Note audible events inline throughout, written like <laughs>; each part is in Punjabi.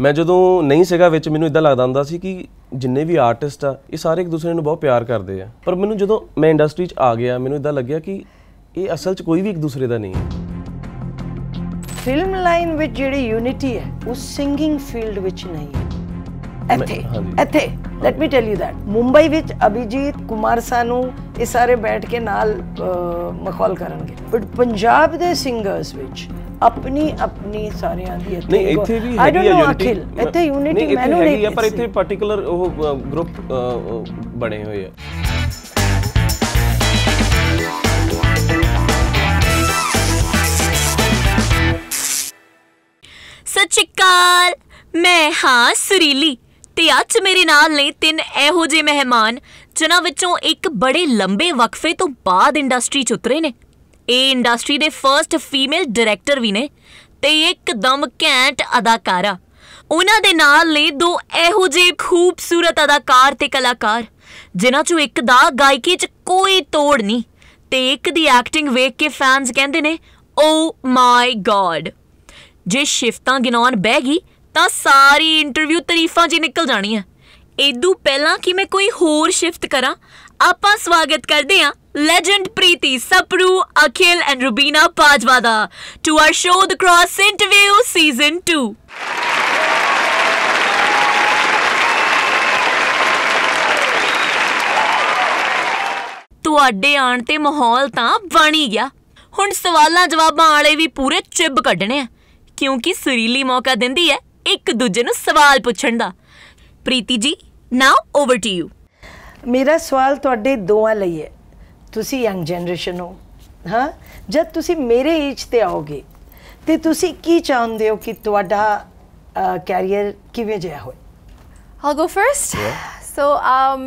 ਮੈਂ ਜਦੋਂ ਨਹੀਂ ਸੀਗਾ ਵਿੱਚ ਮੈਨੂੰ ਇਦਾਂ ਲੱਗਦਾ ਹੁੰਦਾ ਸੀ ਕਿ ਜਿੰਨੇ ਵੀ ਆਰਟਿਸਟ ਆ ਇਹ ਸਾਰੇ ਇੱਕ ਦੂਸਰੇ ਨੂੰ ਬਹੁਤ ਪਿਆਰ ਕਰਦੇ ਆ ਪਰ ਮੈਨੂੰ ਜਦੋਂ ਮੈਂ ਇੰਡਸਟਰੀ 'ਚ ਆ ਗਿਆ ਮੈਨੂੰ ਇਦਾਂ ਲੱਗਿਆ ਕਿ ਇਹ ਅਸਲ 'ਚ ਕੋਈ ਵੀ ਇੱਕ ਦੂਸਰੇ ਦਾ ਨਹੀਂ ਹੈ ਫਿਲਮ ਲਾਈਨ ਵਿੱਚ ਜਿਹੜੀ ਯੂਨਿਟੀ ਹੈ ਉਹ ਸਿੰਗਿੰਗ ਫੀਲਡ ਵਿੱਚ ਨਹੀਂ ਹੈ ਇੱਥੇ ਇੱਥੇ let me tell you that Mumbai ਵਿੱਚ ਅਭਿਜੀਤ ਕੁਮਾਰ ਸਾਨੂੰ ਇਹ ਸਾਰੇ ਬੈਠ ਕੇ ਨਾਲ ਮਖੌਲ ਕਰਨਗੇ ਬਟ ਪੰਜਾਬ ਦੇ ਸਿੰਗਰਸ ਵਿੱਚ ਆਪਣੀ ਆਪਣੀ ਸਾਰਿਆਂ ਦੀ ਇੱਥੇ ਨਹੀਂ ਇੱਥੇ ਵੀ ਆਈ ਡੋਨਟ ਨੋ ਅਖਿਲ ਇੱਥੇ ਯੂਨਿਟੀ ਮੈਨੂੰ ਨਹੀਂ ਪਰ ਇੱਥੇ ਪਾਰਟਿਕੂਲਰ ਉਹ ਗਰੁੱਪ ਬਣੇ ਹੋਏ ਆ ਸਚਿਕਾਲ ਮੈਂ ਹਾਂ ਸੁਰੀਲੀ ਤੇ ਅੱਜ ਮੇਰੇ ਨਾਲ ਨੇ ਤਿੰਨ ਇਹੋ ਜਿਹੇ ਮਹਿਮਾਨ ਜਿਨ੍ਹਾਂ ਵਿੱਚੋਂ ਇੱਕ ਬੜੇ ਲੰਬੇ ਵਕਫੇ ਤੋਂ ਬਾਅਦ ਇੰਡਸਟਰੀ 'ਚ ਉਤਰੇ ਨੇ ਇਹ ਇੰਡਸਟਰੀ ਦੇ ਫਰਸਟ ਫੀਮੇਲ ਡਾਇਰੈਕਟਰ ਵੀ ਨੇ ਤੇ ਇੱਕਦਮ ਘੈਂਟ ਅਦਾਕਾਰਾ ਉਹਨਾਂ ਦੇ ਨਾਲ ਨੇ ਦੋ ਇਹੋ ਜਿਹੇ ਖੂਬਸੂਰਤ ਅਦਾਕਾਰ ਤੇ ਕਲਾਕਾਰ ਜਿਨ੍ਹਾਂ 'ਚੋਂ ਇੱਕ ਦਾ ਗਾਇਕੀ 'ਚ ਕੋਈ ਤੋੜ ਨਹੀਂ ਤੇ ਇੱਕ ਦੀ ਐਕਟਿੰਗ ਵੇਖ ਕੇ ਫੈਨਸ ਕਹਿੰਦੇ ਨੇ ਓ ਮਾਈ ਗॉड ਜੇ ਸ਼ਿਫਤਾਂ ਗਿਨਾਉਣ ਬਹਿ ਗਈ ਤਾਂ ਸਾਰੀ ਇੰਟਰਵਿਊ ਤਾਰੀਫਾਂ 'ਚ ਨਿਕਲ ਜਾਣੀ ਹੈ ਇਦੋਂ ਪਹਿਲਾਂ ਕਿ ਮੈਂ ਕੋਈ ਹੋਰ ਸ਼ਿਫਟ ਕਰਾਂ ਆਪਾਂ ਸਵਾਗਤ ਕਰਦੇ ਹਾਂ ਲੈਜੈਂਡ ਪ੍ਰੀਤੀ ਸਪਰੂ ਅਖਿਲ ਐਂਡ ਰੁਬੀਨਾ ਪਾਜਵਾ ਦਾ two R show the cross interview season 2 ਤੁਹਾਡੇ ਆਣ ਤੇ ਮਾਹੌਲ ਤਾਂ ਬਣ ਹੀ ਗਿਆ ਹੁਣ ਸਵਾਲਾਂ ਜਵਾਬਾਂ ਵਾਲੇ ਵੀ ਪੂਰੇ ਚਿੱਬ ਕੱਢਣੇ ਆ ਕਿਉਂਕਿ ਸੁਰੀਲੀ ਮੌਕਾ ਦਿੰਦੀ ਹੈ ਇੱਕ ਦੂਜੇ ਨੂੰ ਸਵਾਲ ਪੁੱਛਣ ਦਾ ਪ੍ਰੀਤੀ ਜੀ ਨਾਓ ਓਵਰ ਟੂ ਯੂ ਮੇਰਾ ਸਵਾਲ ਤੁਹਾਡੇ ਦੋਵਾਂ ਲਈ ਹੈ ਤੁਸੀਂ ਯੰਗ ਜਨਰੇਸ਼ਨ ਹੋ ਹਾਂ ਜਦ ਤੁਸੀਂ ਮੇਰੇ ਏਜ ਤੇ ਆਓਗੇ ਤੇ ਤੁਸੀਂ ਕੀ ਚਾਹੁੰਦੇ ਹੋ ਕਿ ਤੁਹਾਡਾ ਕੈਰੀਅਰ ਕਿਵੇਂ ਜਾਇਆ ਹੋਵੇ all go first so So, um,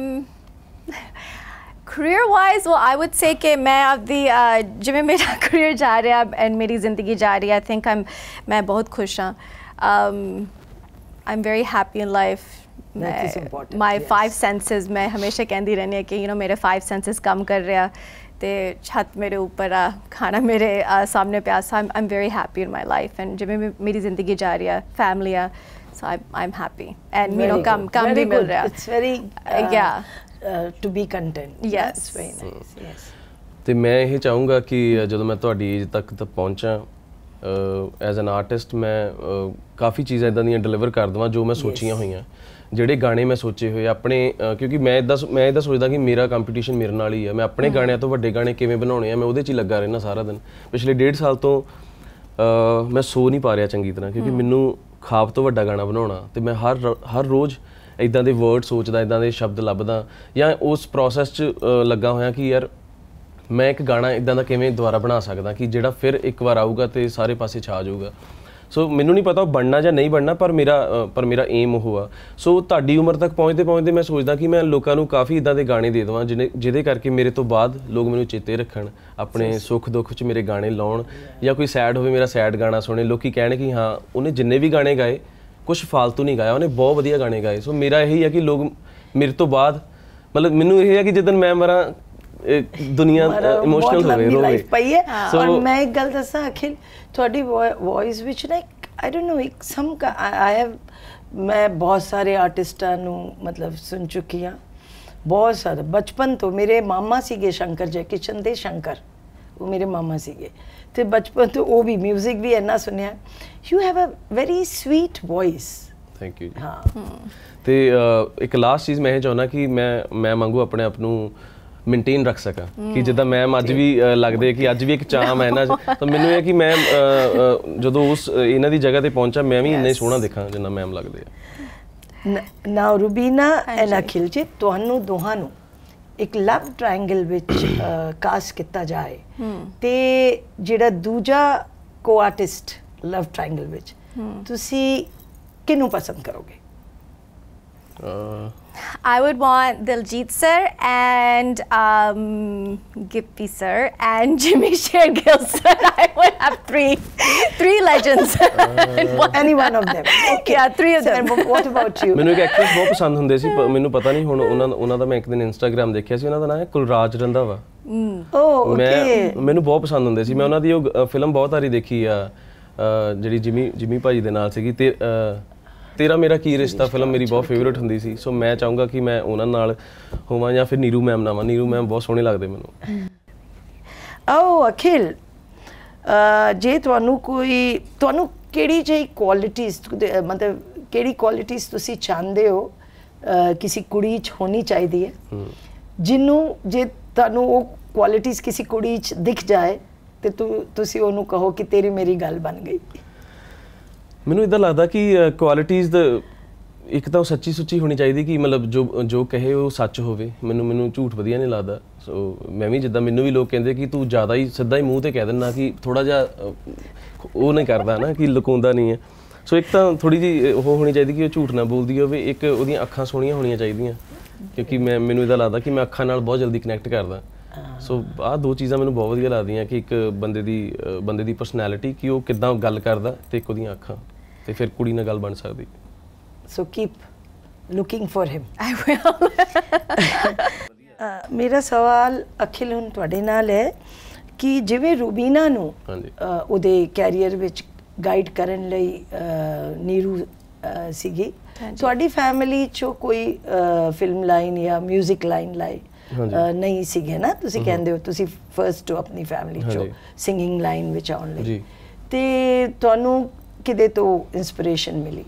career wise, well, I would say कि मैं अब दी जिम्मे मेरा career जा रहा है and मेरी ज़िंदगी जा रही है I think I'm मैं बहुत खुश हूँ um, I'm very happy in life my five senses ਮੈਂ ਹਮੇਸ਼ਾ ਕਹਿੰਦੀ ਰਹਿੰਦੀ ਹਾਂ ਕਿ ਯੂ نو ਮੇਰੇ ਫਾਈਵ ਸੈਂਸਸ ਕੰਮ ਕਰ ਰਿਹਾ ਤੇ ਛੱਤ ਮੇਰੇ ਉੱਪਰ ਆ ਖਾਣਾ ਮੇਰੇ ਸਾਹਮਣੇ ਪਿਆ so I'm very happy in my life and ਜਿਵੇਂ ਮੇਰੀ ਜ਼ਿੰਦਗੀ ਜਾ ਰਹੀ ਆ ਫੈਮਲੀ ਆ so I'm I'm happy and me you come come ਵੀ very ਰਿਹਾ it's very yeah to be content yes very nice yes ਤੇ ਮੈਂ ਇਹ ਚਾਹੂੰਗਾ ਕਿ ਜਦੋਂ ਮੈਂ ਤੁਹਾਡੀ ਏਜ ਤੱਕ ਤੱਕ ਪਹੁੰਚਾਂ ਐਜ਼ ਐਨ ਆਰਟਿਸਟ ਮੈਂ ਕਾਫੀ ਚੀਜ਼ਾਂ ਇਦਾਂ ਦੀਆਂ ਡਿਲੀਵਰ ਕਰ ਦਵਾਂ ਜੋ ਮੈਂ ਸੋਚੀਆਂ ਹੋਈਆਂ ਜਿਹੜੇ ਗਾਣੇ ਮੈਂ ਸੋਚੇ ਹੋਏ ਆਪਣੇ ਕਿਉਂਕਿ ਮੈਂ ਇਦਾਂ ਮੈਂ ਇਦਾਂ ਸੋਚਦਾ ਕਿ ਮੇਰਾ ਕੰਪੀਟੀਸ਼ਨ ਮੇਰੇ ਨਾਲ ਹੀ ਹੈ ਮੈਂ ਆਪਣੇ ਗਾਣਿਆਂ ਤੋਂ ਵੱਡੇ ਗਾਣੇ ਕਿਵੇਂ ਬਣਾਉਣੇ ਆ ਮੈਂ ਉਹਦੇ 'ਚ ਹੀ ਲੱਗਾ ਰਹਿਣਾ ਸਾਰਾ ਦਿਨ ਪਿਛਲੇ ਡੇਢ ਸਾਲ ਤੋਂ ਮੈਂ ਸੋ ਨਹੀਂ ਪਾ ਰਿਹਾ ਚੰਗੀ ਤਰ੍ਹਾਂ ਕਿਉਂਕਿ ਮੈਨੂੰ ਖਾਬ ਤੋਂ ਵੱਡਾ ਗਾਣਾ ਬਣਾਉਣਾ ਤੇ ਮੈਂ ਹਰ ਹਰ ਰੋਜ਼ ਇਦਾਂ ਦੇ ਵਰਡ ਸੋਚਦਾ ਇਦਾਂ ਦੇ ਸ਼ਬਦ ਲੱਭਦਾ ਜਾਂ ਉਸ ਪ੍ਰੋਸੈਸ 'ਚ ਲੱਗਾ ਹੋਇਆ ਕਿ ਯਾਰ ਮੈਂ ਇੱਕ ਗਾਣਾ ਇਦਾਂ ਦਾ ਕਿਵੇਂ ਦੁਬਾਰਾ ਬਣਾ ਸਕਦਾ ਕਿ ਜਿਹੜਾ ਫਿਰ ਇੱਕ ਵਾਰ ਆਊਗਾ ਤੇ ਸਾਰੇ ਪਾਸੇ ਛਾ ਜਾਊਗਾ ਸੋ ਮੈਨੂੰ ਨਹੀਂ ਪਤਾ ਉਹ ਬਣਨਾ ਜਾਂ ਨਹੀਂ ਬਣਨਾ ਪਰ ਮੇਰਾ ਪਰ ਮੇਰਾ ਏਮ ਉਹ ਆ ਸੋ ਤੁਹਾਡੀ ਉਮਰ ਤੱਕ ਪਹੁੰਚਦੇ ਪਹੁੰਚਦੇ ਮੈਂ ਸੋਚਦਾ ਕਿ ਮੈਂ ਲੋਕਾਂ ਨੂੰ ਕਾਫੀ ਇਦਾਂ ਦੇ ਗਾਣੇ ਦੇ ਦਵਾਂ ਜਿਹਦੇ ਕਰਕੇ ਮੇਰੇ ਤੋਂ ਬਾਅਦ ਲੋਕ ਮੈਨੂੰ ਚੇਤੇ ਰੱਖਣ ਆਪਣੇ ਸੁੱਖ ਦੁੱਖ 'ਚ ਮੇਰੇ ਗਾਣੇ ਲਾਉਣ ਜਾਂ ਕੋਈ ਸੈਡ ਹੋਵੇ ਮੇਰਾ ਸੈਡ ਗਾਣਾ ਸੁਣੇ ਲੋਕੀ ਕਹਿਣ ਕਿ ਹਾਂ ਉਹਨੇ ਜਿੰਨੇ ਵੀ ਗਾਣੇ ਗਾਏ ਕੁਝ ਫालतू ਨਹੀਂ ਗਾਇਆ ਉਹਨੇ ਬਹੁਤ ਵਧੀਆ ਗਾਣੇ ਗਾਏ ਸੋ ਮੇਰਾ ਇਹੀ ਹੈ ਕਿ ਲੋਕ ਮੇਰੇ ਤੋਂ ਬਾਅਦ ਮਤਲਬ ਮੈਨੂੰ ਇਹ ਹੈ ਕਿ ਜਦੋਂ ਮੈਂ ਮਰਾਂ ਦੁਨੀਆ ਇਮੋਸ਼ਨਲ ਹੋ ਗਈ ਰੋਵੇ ਪਈ ਹੈ ਔਰ ਮੈਂ ਇੱਕ ਗੱਲ ਦੱਸਾਂ ਅਖਿਲ ਤੁਹਾਡੀ ਵੌਇਸ ਵਿੱਚ ਨਾ ਆਈ ਡੋਨਟ ਨੋ ਇੱਕ ਸਮ ਆਈ ਹੈਵ ਮੈਂ ਬਹੁਤ ਸਾਰੇ ਆਰਟਿਸਟਾਂ ਨੂੰ ਮਤਲਬ ਸੁਣ ਚੁੱਕੀ ਆ ਬਹੁਤ ਸਾਰੇ ਬਚਪਨ ਤੋਂ ਮੇਰੇ ਮਾਮਾ ਸੀਗੇ ਸ਼ੰਕਰ ਜੈ ਕਿਚਨ ਦੇ ਸ਼ੰਕਰ ਉਹ ਮੇਰੇ ਮਾਮਾ ਸੀਗੇ ਤੇ ਬਚਪਨ ਤੋਂ ਉਹ ਵੀ 뮤직 ਵੀ ਇੰਨਾ ਸੁਣਿਆ you have a very sweet voice thank you ਹਾਂ ਤੇ ਇੱਕ ਲਾਸਟ ਚੀਜ਼ ਮੈਂ ਇਹ ਚਾਹਣਾ ਕਿ ਮੈਂ ਮੈਂ ਮੰਗੂ ਆਪਣੇ ਆਪ ਨੂੰ ਮੇਨਟੇਨ ਰੱਖ ਸਕਾਂ ਕਿ ਜਿੱਦਾਂ ਮੈਮ ਅੱਜ ਵੀ ਲੱਗਦੇ ਕਿ ਅੱਜ ਵੀ ਇੱਕ ਚਾਮ ਹੈ ਨਾ ਤਾਂ ਮੈਨੂੰ ਇਹ ਕਿ ਮੈਂ ਜਦੋਂ ਉਸ ਇਹਨਾਂ ਦੀ ਜਗ੍ਹਾ ਤੇ ਪਹੁੰਚਾ ਮੈਂ ਵੀ ਇੰਨੇ ਸੋਹਣਾ ਦੇਖਾਂ ਜਿੰਨਾ ਮੈਮ ਲੱਗਦੇ ਆ ਨਾ ਰੁਬੀਨਾ ਐਂਡ ਅਖਿਲ ਜੀ ਤੁਹਾਨੂੰ ਦੋਹਾਂ ਨੂੰ ਇੱਕ ਲਵ ਟ੍ਰਾਇੰਗਲ ਵਿੱਚ ਕਾਸਟ ਕੀਤਾ ਜਾਏ ਤੇ ਜਿਹੜਾ ਦੂਜਾ ਕੋ ਆਰਟਿਸਟ ਲਵ ਟ੍ਰਾਇੰਗਲ ਵਿੱਚ ਤੁਸੀਂ ਕਿਹਨੂੰ ਪਸੰਦ ਕਰੋਗੇ I would want Diljit sir and um, Gippy sir and Jimmy Shergill sir. I would have three, three legends. Uh, any one of them. Okay. Yeah, three of so them. Then what about you? ਮੈਨੂੰ ਇੱਕ ਐਕਟਰਸ ਬਹੁਤ ਪਸੰਦ ਹੁੰਦੇ ਸੀ ਪਰ ਮੈਨੂੰ ਪਤਾ ਨਹੀਂ ਹੁਣ ਉਹਨਾਂ ਉਹਨਾਂ ਦਾ ਮੈਂ ਇੱਕ ਦਿਨ ਇੰਸਟਾਗ੍ਰam ਦੇਖਿਆ ਸੀ ਉਹਨਾਂ ਦਾ ਨਾਮ ਹੈ ਕੁਲਰਾਜ ਰੰਧਾਵਾ। ਓ ਓਕੇ। ਮੈਨੂੰ ਬਹੁਤ ਪਸੰਦ ਹੁੰਦੇ ਸੀ ਮੈਂ ਉਹਨਾਂ ਦੀ ਉਹ ਫਿਲਮ ਬਹੁਤ ਆਰੀ ਦੇਖੀ ਆ ਜਿਹੜੀ ਜਿਮੀ ਜਿਮੀ ਭਾਜੀ ਦੇ ਨਾਲ ਸੀਗੀ ਤੇ ਤੇਰਾ ਮੇਰਾ ਕੀ ਰਿਸ਼ਤਾ ਫਿਲਮ ਮੇਰੀ ਬਹੁਤ ਫੇਵਰਿਟ ਹੁੰਦੀ ਸੀ ਸੋ ਮੈਂ ਚਾਹੂੰਗਾ ਕਿ ਮੈਂ ਉਹਨਾਂ ਨਾਲ ਹੋਵਾਂ ਜਾਂ ਫਿਰ ਨੀਰੂ ਮੈਮ ਨਾਲ ਨੀਰੂ ਮੈਮ ਬਹੁਤ ਸੋਹਣੇ ਲੱਗਦੇ ਮੈਨੂੰ ਓ ਅਖਿਲ ਜੇ ਤੁਹਾਨੂੰ ਕੋਈ ਤੁਹਾਨੂੰ ਕਿਹੜੀ ਜਿਹੀ ਕੁਆਲਿਟੀਜ਼ ਮਤਲਬ ਕਿਹੜੀ ਕੁਆਲਿਟੀਜ਼ ਤੁਸੀਂ ਚਾਹੁੰਦੇ ਹੋ ਕਿਸੇ ਕੁੜੀ 'ਚ ਹੋਣੀ ਚਾਹੀਦੀ ਹੈ ਜਿਹਨੂੰ ਜੇ ਤੁਹਾਨੂੰ ਉਹ ਕੁਆਲਿਟੀਜ਼ ਕਿਸੇ ਕੁੜੀ 'ਚ ਦਿਖ ਜਾਏ ਤੇ ਤੁਸੀਂ ਉਹਨੂੰ ਕਹੋ ਕਿ ਤੇਰੀ ਮੇਰੀ ਗੱਲ ਬਣ ਗਈ ਮੈਨੂੰ ਇਦਾਂ ਲੱਗਦਾ ਕਿ ਕੁਆਲਿਟੀਜ਼ ਦਾ ਇੱਕ ਤਾਂ ਉਹ ਸੱਚੀ ਸੁੱਚੀ ਹੋਣੀ ਚਾਹੀਦੀ ਕਿ ਮਤਲਬ ਜੋ ਜੋ ਕਹੇ ਉਹ ਸੱਚ ਹੋਵੇ ਮੈਨੂੰ ਮੈਨੂੰ ਝੂਠ ਵਧੀਆ ਨਹੀਂ ਲੱਗਦਾ ਸੋ ਮੈਂ ਵੀ ਜਿੱਦਾਂ ਮੈਨੂੰ ਵੀ ਲੋਕ ਕਹਿੰਦੇ ਕਿ ਤੂੰ ਜ਼ਿਆਦਾ ਹੀ ਸਿੱਧਾ ਹੀ ਮੂੰਹ ਤੇ ਕਹਿ ਦਿੰਨਾ ਕਿ ਥੋੜਾ ਜਿਹਾ ਉਹ ਨਹੀਂ ਕਰਦਾ ਨਾ ਕਿ ਲੁਕਾਉਂਦਾ ਨਹੀਂ ਹੈ ਸੋ ਇੱਕ ਤਾਂ ਥੋੜੀ ਜੀ ਉਹ ਹੋਣੀ ਚਾਹੀਦੀ ਕਿ ਉਹ ਝੂਠ ਨਾ ਬੋਲਦੀ ਹੋਵੇ ਇੱਕ ਉਹਦੀਆਂ ਅੱਖਾਂ ਸੋਹਣੀਆਂ ਹੋਣੀਆਂ ਚਾਹੀਦੀਆਂ ਕਿਉਂਕਿ ਮੈਂ ਮੈਨੂੰ ਇਹਦਾ ਲੱਗਦਾ ਕਿ ਮੈਂ ਅੱਖਾਂ ਨਾਲ ਬਹੁਤ ਜਲਦੀ ਕਨੈਕਟ ਕਰਦਾ ਸੋ ਆਹ ਦੋ ਚੀਜ਼ਾਂ ਮੈਨੂੰ ਬਹੁਤ ਵਧੀਆ ਲੱਗਦੀਆਂ ਕਿ ਇੱਕ ਬੰਦੇ ਦੀ ਬੰਦੇ ਦੀ ਪਰਸਨੈਲਿਟੀ ਕਿ ਉਹ ਕਿਦਾਂ ਗੱਲ ਕਰਦਾ ਤੇ ਇੱਕ ਉਹਦੀਆਂ ਅੱਖਾਂ ਤੇ ਫਿਰ ਕੁੜੀ ਨਾਲ ਗੱਲ ਬਣ ਸਕਦੀ so keep looking for him I will ਮੇਰਾ ਸਵਾਲ ਅਖਿਲ ਹੁਣ ਤੁਹਾਡੇ ਨਾਲ ਹੈ ਕਿ ਜਿਵੇਂ ਰੂਬੀਨਾ ਨੂੰ ਉਹਦੇ ਕੈਰੀਅਰ ਵਿੱਚ ਗਾਈਡ ਕਰਨ ਲਈ ਨੀਰੂ ਸੀਗੀ ਤੁਹਾਡੀ ਫੈਮਿਲੀ ਚ ਕੋਈ ਫਿਲਮ ਲਾਈਨ ਜਾਂ 뮤직 ਲਾਈਨ ਲਾਈ ਨਹੀਂ ਸੀਗੇ ਨਾ ਤੁਸੀਂ ਕਹਿੰਦੇ ਹੋ ਤੁਸੀਂ ਫਰਸਟ ਟੂ ਆਪਣੀ ਫੈਮਿਲੀ ਚ ਸਿੰਗਿੰਗ ਲਾਈਨ ਵਿੱਚ ਆਉਣ ਲਈ ਤੇ ਤੁਹਾਨੂੰ ਕਿਦੇ ਤੋਂ ਇਨਸਪੀਰੇਸ਼ਨ ਮਿਲੀ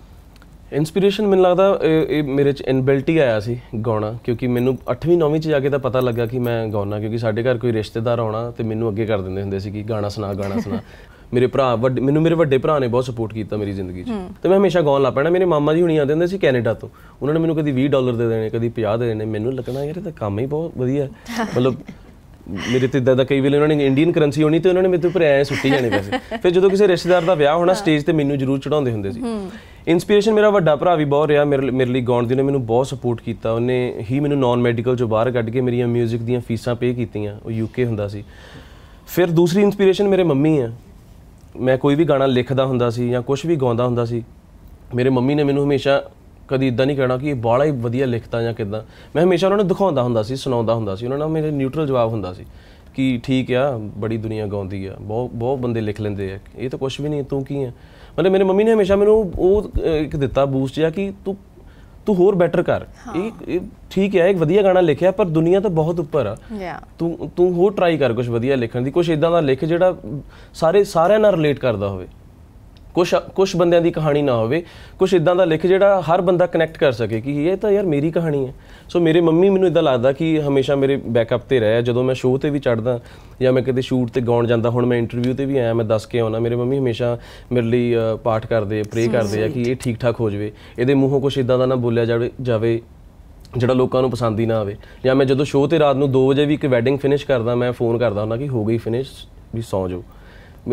ਇਨਸਪੀਰੇਸ਼ਨ ਮੈਨੂੰ ਲੱਗਦਾ ਇਹ ਮੇਰੇ ਚ ਇਨਬਿਲਟੀ ਆਇਆ ਸੀ ਗਾਉਣਾ ਕਿਉਂਕਿ ਮੈਨੂੰ 8ਵੀਂ 9ਵੀਂ ਚ ਜਾ ਕੇ ਤਾਂ ਪਤਾ ਲੱਗਾ ਕਿ ਮੈਂ ਗਾਉਣਾ ਕਿਉਂਕਿ ਸਾਡੇ ਘਰ ਕੋਈ ਰਿਸ਼ਤੇਦਾਰ ਆਉਣਾ ਤੇ ਮੈਨੂੰ ਅੱਗੇ ਕਰ ਦਿੰਦੇ ਹੁੰਦੇ ਸੀ ਕਿ ਗਾਣਾ ਸੁਣਾ ਗਾਣਾ ਸੁਣਾ <laughs> ਮੇਰੇ ਭਰਾ ਵੱਡੇ ਮੈਨੂੰ ਮੇਰੇ ਵੱਡੇ ਭਰਾ ਨੇ ਬਹੁਤ ਸਪੋਰਟ ਕੀਤਾ ਮੇਰੀ ਜ਼ਿੰਦਗੀ 'ਚ ਤੇ ਮੈਂ ਹਮੇਸ਼ਾ ਗਾਉਣ ਲੱਗ ਪੈਣਾ ਮੇਰੇ ਮਾਮਾ ਜੀ ਹੁਣੀ ਆਉਂਦੇ ਹੁੰਦੇ ਸੀ ਕੈਨੇਡਾ ਤੋਂ ਉਹਨਾਂ ਨੇ ਮੈਨੂੰ ਕਦੀ 20 ਡਾਲਰ ਦੇ ਦੇਣੇ ਕਦੀ 50 ਦੇ ਦੇਣੇ ਮੈਨੂੰ ਲੱਗਣਾ ਯਾਰ ਇਹ ਤਾਂ ਕੰਮ ਹੀ ਬਹੁਤ ਵਧੀਆ <laughs> ਮਤਲਬ ਮੇਰੇ ਤੇ ਦਾਦਾ ਕਈ ਵੇਲੇ ਉਹਨਾਂ ਨੇ ਇੰਡੀਅਨ ਕਰੰਸੀ ਹੋਣੀ ਤੇ ਉਹਨਾਂ ਨੇ ਮੇਰੇ ਉੱਪਰ ਐ ਸੁੱਟੀ ਜਾਣੇ ਪੈਸੇ ਫਿਰ ਜਦੋਂ ਕਿਸੇ ਰਿਸ਼ਤੇਦਾਰ ਦਾ ਵਿਆਹ ਹੋਣਾ ਸਟੇਜ ਤੇ ਮੈਨੂੰ ਜ਼ਰੂਰ ਚੜਾਉਂਦੇ ਹੁੰਦੇ ਸੀ ਇਨਸਪੀਰੇਸ਼ਨ ਮੇਰਾ ਵੱਡਾ ਭਰਾ ਵੀ ਬਹੁਤ ਰਿਹਾ ਮੇਰੇ ਲਈ ਗਾਉਣ ਦੀ ਨੇ ਮੈਨੂੰ ਬਹੁਤ ਸਪੋਰਟ ਕੀਤਾ ਉਹਨੇ ਹੀ ਮੈਨੂੰ ਨਾਨ ਮੈਡੀਕਲ ਚੋਂ ਬਾਹਰ ਕੱਢ ਕੇ ਮੇਰੀਆਂ 뮤직 ਦੀਆਂ ਫੀਸਾਂ ਪੇ ਕੀਤੀਆਂ ਉਹ ਯੂਕੇ ਹੁੰਦਾ ਸੀ ਫਿਰ ਦੂਸਰੀ ਇਨਸਪੀਰੇਸ਼ਨ ਮੇਰੇ ਮੰਮੀ ਆ ਮੈਂ ਕੋਈ ਵੀ ਗਾਣਾ ਲਿਖਦਾ ਹੁੰਦਾ ਸੀ ਜਾਂ ਕੁਝ ਵੀ ਗਾਉਂਦਾ ਹੁੰਦਾ ਸੀ ਮੇਰੇ ਮੰਮੀ ਨੇ ਮੈਨੂੰ ਹਮੇਸ਼ਾ ਕਦੀ ਇਦਾਂ ਨਹੀਂ ਕਹਿਣਾ ਕਿ ਇਹ ਬਾਲਾ ਹੀ ਵਧੀਆ ਲਿਖਤਾ ਜਾਂ ਕਿਦਾਂ ਮੈਂ ਹਮੇਸ਼ਾ ਉਹਨਾਂ ਨੂੰ ਦਿਖਾਉਂਦਾ ਹੁੰਦਾ ਸੀ ਸੁਣਾਉਂਦਾ ਹੁੰਦਾ ਸੀ ਉਹਨਾਂ ਨਾਲ ਮੇਰੇ ਨਿਊਟਰਲ ਜਵਾਬ ਹੁੰਦਾ ਸੀ ਕਿ ਠੀਕ ਆ ਬੜੀ ਦੁਨੀਆ ਗਾਉਂਦੀ ਆ ਬਹੁਤ ਬਹੁਤ ਬੰਦੇ ਲਿਖ ਲੈਂਦੇ ਆ ਇਹ ਤਾਂ ਕੁਝ ਵੀ ਨਹੀਂ ਤੂੰ ਕੀ ਆ ਮਤਲਬ ਮੇਰੇ ਮੰਮੀ ਨੇ ਹਮੇਸ਼ਾ ਮੈਨੂੰ ਉਹ ਇੱਕ ਦਿੱਤਾ ਬੂਸਟ ਜਿਹਾ ਕਿ ਤੂੰ ਤੂੰ ਹੋਰ ਬੈਟਰ ਕਰ ਇਹ ਠੀਕ ਹੈ ਇੱਕ ਵਧੀਆ ਗਾਣਾ ਲਿਖਿਆ ਪਰ ਦੁਨੀਆ ਤਾਂ ਬਹੁਤ ਉੱਪਰ ਆ ਤੂੰ ਤੂੰ ਹੋਰ ਟਰਾਈ ਕਰ ਕੁਝ ਵਧੀਆ ਲਿਖਣ ਦੀ ਕੁਝ ਇਦਾਂ ਦਾ ਲਿਖ ਜਿਹੜਾ ਸਾਰੇ ਸਾਰਿਆਂ ਨਾਲ ਰਿਲੇਟ ਕਰਦਾ ਹੋਵੇ ਕੁਝ ਕੁਝ ਬੰਦਿਆਂ ਦੀ ਕਹਾਣੀ ਨਾ ਹੋਵੇ ਕੁਝ ਇਦਾਂ ਦਾ ਲਿਖ ਜਿਹੜਾ ਹਰ ਬੰਦਾ ਕਨੈਕਟ ਕਰ ਸਕੇ ਕਿ ਇਹ ਤਾਂ ਯਾਰ ਮੇਰੀ ਕਹਾਣੀ ਹੈ ਸੋ ਮੇਰੇ ਮੰਮੀ ਮੈਨੂੰ ਇਦਾਂ ਲੱਗਦਾ ਕਿ ਹਮੇਸ਼ਾ ਮੇਰੇ ਬੈਕਅਪ ਤੇ ਰਹਿਆ ਜਦੋਂ ਮੈਂ ਸ਼ੋਅ ਤੇ ਵੀ ਚੜਦਾ ਜਾਂ ਮੈਂ ਕਦੇ ਸ਼ੂਟ ਤੇ ਗਾਉਣ ਜਾਂਦਾ ਹੁਣ ਮੈਂ ਇੰਟਰਵਿਊ ਤੇ ਵੀ ਆਇਆ ਮੈਂ ਦੱਸ ਕੇ ਆਉਣਾ ਮੇਰੇ ਮੰਮੀ ਹਮੇਸ਼ਾ ਮੇਰੇ ਲਈ ਪਾਠ ਕਰਦੇ ਪ੍ਰੇ ਕਰਦੇ ਆ ਕਿ ਇਹ ਠੀਕ ਠਾਕ ਹੋ ਜਾਵੇ ਇਹਦੇ ਮੂੰਹੋਂ ਕੁਝ ਇਦਾਂ ਦਾ ਨਾ ਬੋਲਿਆ ਜਾਵੇ ਜਾਵੇ ਜਿਹੜਾ ਲੋਕਾਂ ਨੂੰ ਪਸੰਦ ਹੀ ਨਾ ਆਵੇ ਜਾਂ ਮੈਂ ਜਦੋਂ ਸ਼ੋਅ ਤੇ ਰਾਤ ਨੂੰ 2 ਵਜੇ ਵੀ ਇੱਕ ਵੈਡਿੰਗ ਫਿਨਿਸ਼ ਕਰਦਾ ਮੈਂ ਫੋਨ ਕਰਦਾ ਹੁੰਦਾ ਕਿ ਹੋ ਗਈ ਫਿਨਿਸ਼ ਵੀ ਸੌ ਜਾਓ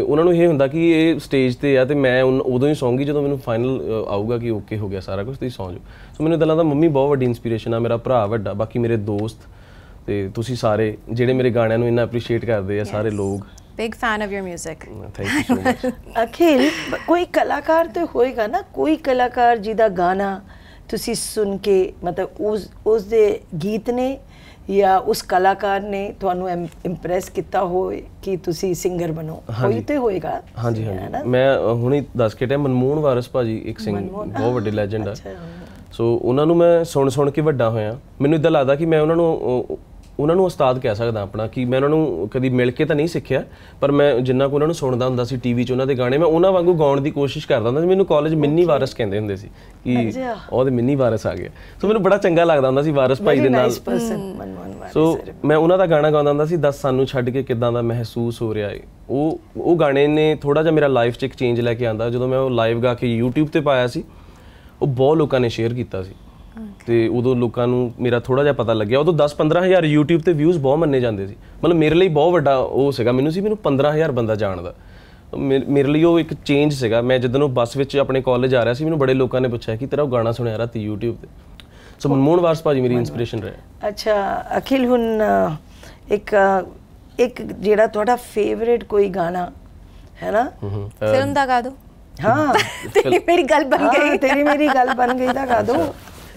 ਉਹਨਾਂ ਨੂੰ ਇਹ ਹੁੰਦਾ ਕਿ ਇਹ ਸਟੇਜ ਤੇ ਆ ਤੇ ਮੈਂ ਉਦੋਂ ਹੀ ਸੌਂਗੀ ਜਦੋਂ ਮੈਨੂੰ ਫਾਈਨਲ ਆਊਗਾ ਕਿ ਓਕੇ ਹੋ ਗਿਆ ਸਾਰਾ ਕੁਝ ਤੁਸੀਂ ਸੌਂ ਜਾਓ ਸੋ ਮੈਨੂੰ ਤਾਂ ਦਾ ਮੰਮੀ ਬਹੁਤ ਵੱਡੀ ਇਨਸਪੀਰੇਸ਼ਨ ਆ ਮੇਰਾ ਭਰਾ ਵੱਡਾ ਬਾਕੀ ਮੇਰੇ ਦੋਸਤ ਤੇ ਤੁਸੀਂ ਸਾਰੇ ਜਿਹੜੇ ਮੇਰੇ ਗਾਣਿਆਂ ਨੂੰ ਇੰਨਾ ਅਪਰੀਸ਼ੀਏਟ ਕਰਦੇ ਆ ਸਾਰੇ ਲੋਕ big fan of your 뮤직 thank you so much Akhil ਕੋਈ ਕਲਾਕਾਰ ਤੇ ਹੋਏਗਾ ਨਾ ਕੋਈ ਕਲਾਕਾਰ ਜਿਹਦਾ ਗਾਣਾ ਤੁਸੀਂ ਸੁਣ ਕੇ ਮਤਲਬ ਉਸ ਉਸ ਦੇ ਗੀਤ ਨੇ ਜਾਂ ਉਸ ਕਲਾਕਾਰ ਨੇ ਤੁਹਾਨੂੰ ਇੰਪ੍ਰੈਸ ਕੀਤਾ ਹੋਵੇ ਕਿ ਤੁਸੀਂ ਸਿੰਗਰ ਬਣੋ ਕੋਈ ਤੇ ਹੋਏਗਾ ਹਾਂਜੀ ਹਾਂਜੀ ਮੈਂ ਹੁਣੇ ਦੱਸ ਕੇ ਟਾਈਮ ਮਨਮੋਹਨ ਵਾਰਿਸ ਭਾਜੀ ਇੱਕ ਸਿੰਗ ਬਹੁਤ ਵੱਡੇ ਲੈਜੈਂਡ ਆ ਸੋ ਉਹਨਾਂ ਨੂੰ ਮੈਂ ਸੁਣ ਸੁਣ ਕੇ ਵੱਡਾ ਹੋਇਆ ਮੈਨੂੰ ਇਦਾਂ ਲੱਗਦਾ ਕਿ ਮੈਂ ਉਹਨਾਂ ਨੂੰ ਉਹਨਾਂ ਨੂੰ ਉਸਤਾਦ ਕਹਿ ਸਕਦਾ ਆਪਣਾ ਕਿ ਮੈਂ ਉਹਨਾਂ ਨੂੰ ਕਦੀ ਮਿਲ ਕੇ ਤਾਂ ਨਹੀਂ ਸਿੱਖਿਆ ਪਰ ਮੈਂ ਜਿੰਨਾ ਕੁ ਉਹਨਾਂ ਨੂੰ ਸੁਣਦਾ ਹੁੰਦਾ ਸੀ ਟੀਵੀ 'ਚ ਉਹਨਾਂ ਦੇ ਗਾਣੇ ਮੈਂ ਉਹਨਾਂ ਵਾਂਗੂ ਗਾਉਣ ਦੀ ਕੋਸ਼ਿਸ਼ ਕਰਦਾ ਹੁੰਦਾ ਸੀ ਮੈਨੂੰ ਕਾਲਜ ਮਿੰਨੀ ਵਾਰਸ ਕਹਿੰਦੇ ਹੁੰਦੇ ਸੀ ਕਿ ਉਹਦੇ ਮਿੰਨੀ ਵਾਰਸ ਆ ਗਿਆ ਸੋ ਮੈਨੂੰ ਬੜਾ ਚੰਗਾ ਲੱਗਦਾ ਹੁੰਦਾ ਸੀ ਵਾਰਸ ਭਾਈ ਦੇ ਨਾਲ ਸੋ ਮੈਂ ਉਹਨਾਂ ਦਾ ਗਾਣਾ ਗਾਉਂਦਾ ਹੁੰਦਾ ਸੀ ਦੱਸ ਸਾਨੂੰ ਛੱਡ ਕੇ ਕਿਦਾਂ ਦਾ ਮਹਿਸੂਸ ਹੋ ਰਿਹਾ ਏ ਉਹ ਉਹ ਗਾਣੇ ਨੇ ਥੋੜਾ ਜਿਹਾ ਮੇਰਾ ਲਾਈਫ 'ਚ ਇੱਕ ਚੇਂਜ ਲੈ ਕੇ ਆਂਦਾ ਜਦੋਂ ਮੈਂ ਉਹ ਲਾਈਵ ਗਾ ਕੇ YouTube ਤੇ ਪਾਇਆ ਸੀ ਉਹ ਬਹੁਤ ਲੋਕਾਂ ਨੇ ਸ਼ੇਅਰ ਕੀਤਾ ਸੀ ਤੇ ਉਦੋਂ ਲੋਕਾਂ ਨੂੰ ਮੇਰਾ ਥੋੜਾ ਜਿਹਾ ਪਤਾ ਲੱਗਿਆ ਉਦੋਂ 10-15000 YouTube ਤੇ ਵਿਊਜ਼ ਬਹੁਤ ਮੰਨੇ ਜਾਂਦੇ ਸੀ ਮਤਲਬ ਮੇਰੇ ਲਈ ਬਹੁਤ ਵੱਡਾ ਉਹ ਸੀਗਾ ਮੈਨੂੰ ਸੀ ਮੈਨੂੰ 15000 ਬੰਦਾ ਜਾਣਦਾ ਮੇਰੇ ਲਈ ਉਹ ਇੱਕ ਚੇਂਜ ਸੀਗਾ ਮੈਂ ਜਦੋਂ ਉਹ ਬੱਸ ਵਿੱਚ ਆਪਣੇ ਕਾਲਜ ਆ ਰਿਹਾ ਸੀ ਮੈਨੂੰ ਬੜੇ ਲੋਕਾਂ ਨੇ ਪੁੱਛਿਆ ਕਿ ਤੇਰਾ ਉਹ ਗਾਣਾ ਸੁਣਿਆ ਰਾਤੀ YouTube ਤੇ ਸੋ ਮਨਮੋਹਨ ਵਾਰਸ ਭਾਜੀ ਮੇਰੀ ਇਨਸਪੀਰੇਸ਼ਨ ਰਹੇ ਅੱਛਾ ਅਖਿਲ ਹੁਣ ਇੱਕ ਇੱਕ ਜਿਹੜਾ ਤੁਹਾਡਾ ਫੇਵਰਿਟ ਕੋਈ ਗਾਣਾ ਹੈ ਨਾ ਫਿਲਮ ਦਾ ਗਾ ਦੋ ਹਾਂ <laughs> ਤੇਰੀ ਮੇਰੀ ਗੱਲ ਬਣ ਗਈ ਤੇਰੀ ਮੇਰੀ ਗੱਲ ਬਣ ਗਈ ਦਾ ਗਾ ਦੋ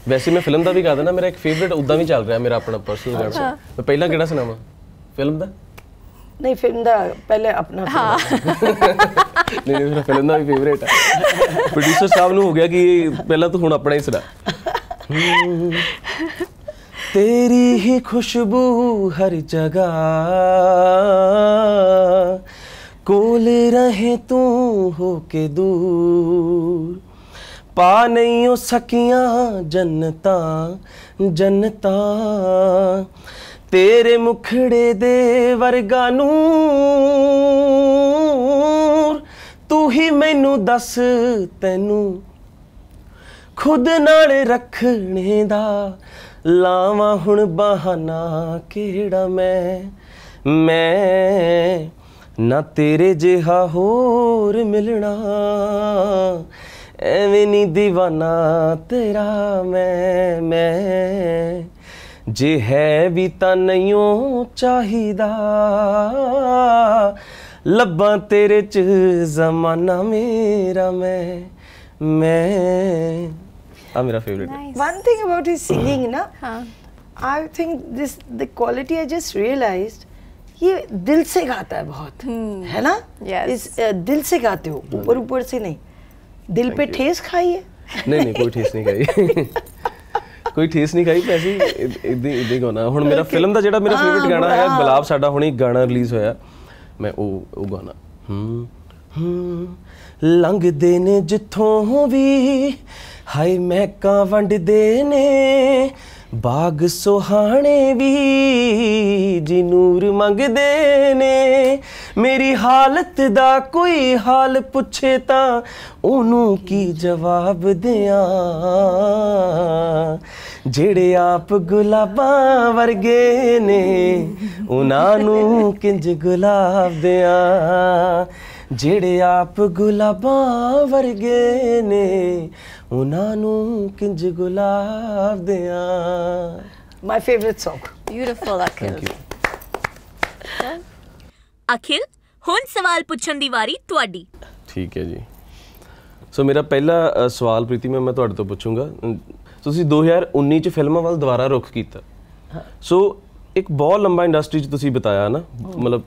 ਵੈਸੇ ਮੈਂ ਫਿਲਮ ਦਾ ਵੀ ਗਾ ਦਿੰਦਾ ਮੇਰਾ ਇੱਕ ਫੇਵਰਿਟ ਉਦਾਂ ਵੀ ਚੱਲ ਰਿਹਾ ਮੇਰਾ ਆਪਣਾ ਪਰਸਨਲ ਗਾਣਾ ਮੈਂ ਪਹਿਲਾਂ ਕਿਹੜਾ ਸੁਣਾਵਾ ਫਿਲਮ ਦਾ ਨਹੀਂ ਫਿਲਮ ਦਾ ਪਹਿਲੇ ਆਪਣਾ ਹਾਂ ਨਹੀਂ ਮੇਰਾ ਫਿਲਮ ਦਾ ਵੀ ਫੇਵਰਿਟ ਹੈ ਪ੍ਰੋਡਿਊਸਰ ਸਾਹਿਬ ਨੂੰ ਹੋ ਗਿਆ ਕਿ ਪਹਿਲਾਂ ਤੂੰ ਹੁਣ ਆਪਣਾ ਹੀ ਸੁਣਾ ਤੇਰੀ ਹੀ ਖੁਸ਼ਬੂ ਹਰ ਜਗ੍ਹਾ ਕੋਲ ਰਹੇ ਤੂੰ ਹੋ ਕੇ ਦੂਰ ਪਾ ਨਹੀਂ ਉਹ ਸਕੀਆਂ ਜਨਤਾ ਜਨਤਾ ਤੇਰੇ ਮੁਖੜੇ ਦੇ ਵਰਗਾ ਨੂੰ ਤੂੰ ਹੀ ਮੈਨੂੰ ਦੱਸ ਤੈਨੂੰ ਖੁਦ ਨਾਲ ਰੱਖਣੇ ਦਾ ਲਾਵਾਂ ਹੁਣ ਬਹਾਨਾ ਕਿਹੜਾ ਮੈਂ ਮੈਂ ਨਾ ਤੇਰੇ ਜਿਹਾ ਹੋਰ ਮਿਲਣਾ ਐਵੇਂ ਨਹੀਂ दीवाना तेरा मैं मैं जे है भी तो नहीं हो चाहिदा ਤੇਰੇ तेरे च जमाना मेरा मैं मैं आ मेरा favourite one thing about his singing ना I think this the quality I just realised ये दिल से गाता है बहुत hmm. है ना yes. इस दिल से गाते हो हम्म। ऊपर ऊपर से नहीं ਦਿਲ ਪੇ ਠੇਸ ਖਾਈ ਹੈ ਨਹੀਂ ਨਹੀਂ ਕੋਈ ਠੇਸ ਨਹੀਂ ਖਾਈ ਕੋਈ ਠੇਸ ਨਹੀਂ ਖਾਈ ਪੈਸੀ ਇਦਾਂ ਇਦਾਂ ਗਾਣਾ ਹੁਣ ਮੇਰਾ ਫਿਲਮ ਦਾ ਜਿਹੜਾ ਮੇਰਾ ਫੇਵਰਿਟ ਗਾਣਾ ਹੈ ਬਲਾਬ ਸਾਡਾ ਹੁਣੇ ਗਾਣਾ ਰਿਲੀਜ਼ ਹੋਇਆ ਮੈਂ ਉਹ ਉਹ ਗਾਣਾ ਹੂੰ ਹੂੰ ਲੰਘਦੇ ਨੇ ਜਿੱਥੋਂ ਵੀ ਹਾਈ ਮਹਿਕਾਂ ਵੰਡਦੇ ਨੇ ਬਾਗ ਸੁਹਾਣੇ ਵੀ ਜੀ ਨੂਰ ਮੰਗਦੇ ਨੇ ਮੇਰੀ ਹਾਲਤ ਦਾ ਕੋਈ ਹਾਲ ਪੁੱਛੇ ਤਾਂ ਉਹਨੂੰ ਕੀ ਜਵਾਬ ਦਿਆਂ ਜਿਹੜੇ ਆਪ ਗੁਲਾਬਾਂ ਵਰਗੇ ਨੇ ਉਹਨਾਂ ਨੂੰ ਕਿੰਜ ਗੁਲਾਬ ਦਿਆਂ ਜਿਹੜੇ ਆਪ ਗੁਲਾਬਾਂ ਵਰਗੇ ਨੇ ਉਹਨਾਂ ਨੂੰ ਕਿੰਜ ਗੁਲਾਬ ਦਿਆਂ my favourite song beautiful Akhil. Thank you Akhil ਹੁਣ ਸਵਾਲ ਪੁੱਛਣ ਦੀ ਵਾਰੀ ਤੁਹਾਡੀ ਠੀਕ ਹੈ ਜੀ ਸੋ ਮੇਰਾ ਪਹਿਲਾ ਸਵਾਲ ਪ੍ਰੀਤੀ ਮੈਂ ਤੁਹਾਡੇ ਤੋਂ ਪੁੱਛੂੰਗਾ ਤੁਸੀਂ 2019 ਚ ਫਿਲਮਾਂ ਵੱਲ ਦੁਬਾਰਾ ਰੁਖ ਕੀਤਾ ਸੋ ਇੱਕ ਬਹੁਤ ਲੰਬਾ ਇੰਡਸਟਰੀ ਚ ਤੁਸੀਂ ਬਿਤਾਇਆ ਨਾ ਮਤਲਬ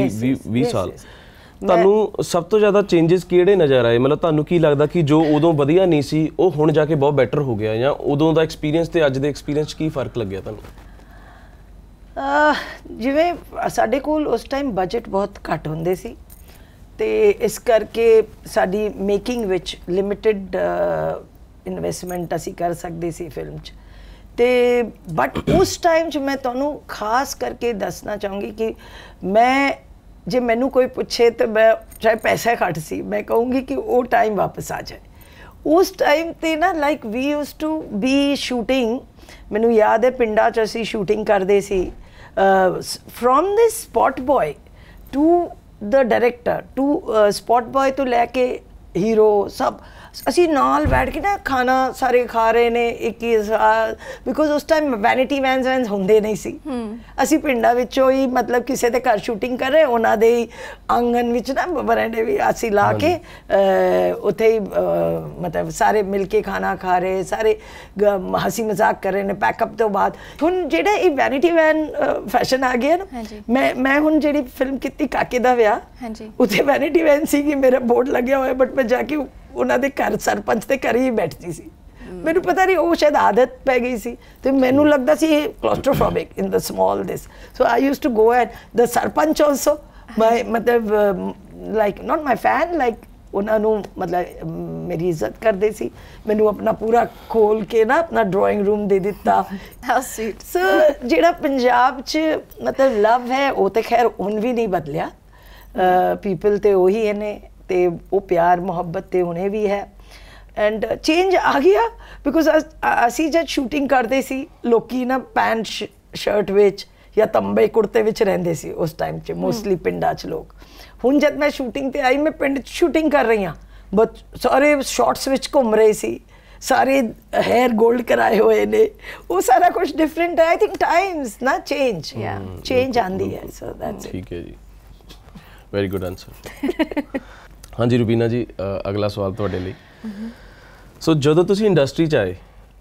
20 20 ਸਾਲ ਤੁਹਾਨੂੰ ਸਭ ਤੋਂ ਜ਼ਿਆਦਾ ਚੇਂजेस ਕਿਹੜੇ ਨਜ਼ਰ ਆਏ ਮਤਲਬ ਤੁਹਾਨੂੰ ਕੀ ਲੱਗਦਾ ਕਿ ਜੋ ਉਦੋਂ ਵਧੀਆ ਨਹੀਂ ਸੀ ਉਹ ਹੁਣ ਜਾ ਕੇ ਬਹੁਤ ਬੈਟਰ ਹੋ ਗਿਆ ਜਾਂ ਉਦੋਂ ਦਾ ਐਕਸਪੀਰੀਅੰਸ ਤੇ ਅੱਜ ਦੇ ਐਕਸਪੀਰੀਅੰਸ ਕੀ ਫਰਕ ਲੱਗਿਆ ਤੁਹਾਨੂੰ ਜਿਵੇਂ ਸਾਡੇ ਕੋਲ ਉਸ ਟਾਈਮ ਬਜਟ ਬਹੁਤ ਘੱਟ ਹੁੰਦੇ ਸੀ ਤੇ ਇਸ ਕਰਕੇ ਸਾਡੀ ਮੇਕਿੰਗ ਵਿੱਚ ਲਿਮਿਟਿਡ ਇਨਵੈਸਟਮੈਂਟ ਅਸੀਂ ਕਰ ਸਕਦੇ ਸੀ ਫਿਲਮ 'ਚ ਤੇ ਬਟ ਉਸ ਟਾਈਮ 'ਚ ਮੈਂ ਤੁਹਾਨੂੰ ਖਾਸ ਕਰਕੇ ਦੱਸਣਾ ਚਾਹੂੰਗੀ ਕਿ ਮੈਂ ਜੇ ਮੈਨੂੰ ਕੋਈ ਪੁੱਛੇ ਤੇ ਮੈਂ ਚਾਹੇ ਪੈਸਾ ਘੱਟ ਸੀ ਮੈਂ ਕਹੂੰਗੀ ਕਿ ਉਹ ਟਾਈਮ ਵਾਪਸ ਆ ਜਾਏ ਉਸ ਟਾਈਮ ਤੇ ਨਾ like we used to be shooting ਮੈਨੂੰ ਯਾਦ ਹੈ ਪਿੰਡਾਂ 'ਚ ਅਸੀਂ ਸ਼ੂਟਿੰਗ ਕਰਦੇ ਸੀ from this spot boy to the director to spot boy ਤੋਂ ਲੈ ਕੇ ਹੀਰੋ ਸਭ ਅਸੀਂ ਨਾਲ ਬੈਠ ਕੇ ਨਾ ਖਾਣਾ ਸਾਰੇ ਖਾ ਰਹੇ ਨੇ 21 ਬਿਕੋਜ਼ ਉਸ ਟਾਈਮ ਵੈਨਿਟੀ ਵੈਨਸ ਵੈਨਸ ਹੁੰਦੇ ਨਹੀਂ ਸੀ ਅਸੀਂ ਪਿੰਡਾਂ ਵਿੱਚੋਂ ਹੀ ਮਤਲਬ ਕਿਸੇ ਦੇ ਘਰ ਸ਼ੂਟਿੰਗ ਕਰ ਰਹੇ ਉਹਨਾਂ ਦੇ ਆਂਗਨ ਵਿੱਚ ਨਾ ਬਰਾਂਡੇ ਵੀ ਅਸੀਂ ਲਾ ਕੇ ਉੱਥੇ ਹੀ ਮਤਲਬ ਸਾਰੇ ਮਿਲ ਕੇ ਖਾਣਾ ਖਾ ਰਹੇ ਸਾਰੇ ਹਸੀ ਮਜ਼ਾਕ ਕਰ ਰਹੇ ਨੇ ਪੈਕਅਪ ਤੋਂ ਬਾਅਦ ਹੁਣ ਜਿਹੜਾ ਇਹ ਵੈਨਿਟੀ ਵੈਨ ਫੈਸ਼ਨ ਆ ਗਿਆ ਨਾ ਮੈਂ ਮੈਂ ਹੁਣ ਜਿਹੜੀ ਫਿਲਮ ਕੀਤੀ ਕਾਕੇ ਦਾ ਵਿਆਹ ਹਾਂਜੀ ਉੱਥੇ ਵੈਨਿਟੀ ਵੈਨ ਸੀ ਕਿ ਮੇਰਾ ਬੋਰਡ ਲੱਗਿਆ ਹੋਇਆ ਬਟ ਮੈਂ ਜਾ ਕੇ ਉਹਨਾਂ ਦੇ ਘਰ ਸਰਪੰਚ ਦੇ ਘਰ ਹੀ ਬੈਠਦੀ ਸੀ ਮੈਨੂੰ ਪਤਾ ਨਹੀਂ ਉਹ ਸ਼ਾਇਦ ਆਦਤ ਪੈ ਗਈ ਸੀ ਤੇ ਮੈਨੂੰ ਲੱਗਦਾ ਸੀ claustrophobic in the small this so I used to go at the sarpanch also ਮੈਂ ਮਤਲਬ like not my fan like ਉਹਨਾਂ ਨੂੰ ਮਤਲਬ ਮੇਰੀ ਇੱਜ਼ਤ ਕਰਦੇ ਸੀ ਮੈਨੂੰ ਆਪਣਾ ਪੂਰਾ ਖੋਲ ਕੇ ਨਾ ਆਪਣਾ ਡਰਾਇੰਗ ਰੂਮ ਦੇ ਦਿੱਤਾ ਹਾਊ ਸਵੀਟ ਸੋ ਜਿਹੜਾ ਪੰਜਾਬ 'ਚ ਮਤਲਬ ਲਵ ਹੈ ਉਹ ਤੇ ਖੈਰ ਉਹਨ ਵੀ ਨਹੀਂ ਬਦਲਿਆ ਪੀਪਲ ਤੇ ਉਹੀ ਨੇ ਤੇ ਉਹ ਪਿਆਰ ਮੁਹੱਬਤ ਤੇ ਹੁਣੇ ਵੀ ਹੈ ਐਂਡ ਚੇਂਜ ਆ ਗਿਆ ਬਿਕੋਜ਼ ਅਸੀਂ ਜਦ ਸ਼ੂਟਿੰਗ ਕਰਦੇ ਸੀ ਲੋਕੀ ਨਾ ਪੈਂਟ ਸ਼ਰਟ ਵਿੱਚ ਜਾਂ ਤੰਬੇ ਕੁੜਤੇ ਵਿੱਚ ਰਹਿੰਦੇ ਸੀ ਉਸ ਟਾਈਮ 'ਚ ਮੋਸਟਲੀ ਪਿੰਡਾਂ 'ਚ ਲੋਕ ਹੁਣ ਜਦ ਮੈਂ ਸ਼ੂਟਿੰਗ ਤੇ ਆਈ ਮੈਂ ਪਿੰਡ 'ਚ ਸ਼ੂਟਿੰਗ ਕਰ ਰਹੀ ਹਾਂ ਬਸ ਸਾਰੇ ਸ਼ਾਰਟਸ ਵਿੱਚ ਘੁੰਮ ਰਹੇ ਸੀ ਸਾਰੇ ਹੈਅਰ 골ਡ ਕਰਾਏ ਹੋਏ ਨੇ ਉਹ ਸਾਰਾ ਕੁਝ ਡਿਫਰੈਂਟ ਹੈ ਆਈ ਥਿੰਕ ਟਾਈਮਸ ਨਾ ਚੇਂਜ ਚੇਂਜ ਆਂਦੀ ਹੈ ਸੋ ਦੈਟਸ ਇਟ ਠੀਕ ਹੈ ਜੀ ਵੈਰੀ ਗੁੱਡ ਆਨਸਰ ਹਾਂਜੀ ਰੁਬੀਨਾ ਜੀ ਅਗਲਾ ਸਵਾਲ ਤੁਹਾਡੇ ਲਈ ਸੋ ਜਦੋਂ ਤੁਸੀਂ ਇੰਡਸਟਰੀ 'ਚ ਆਏ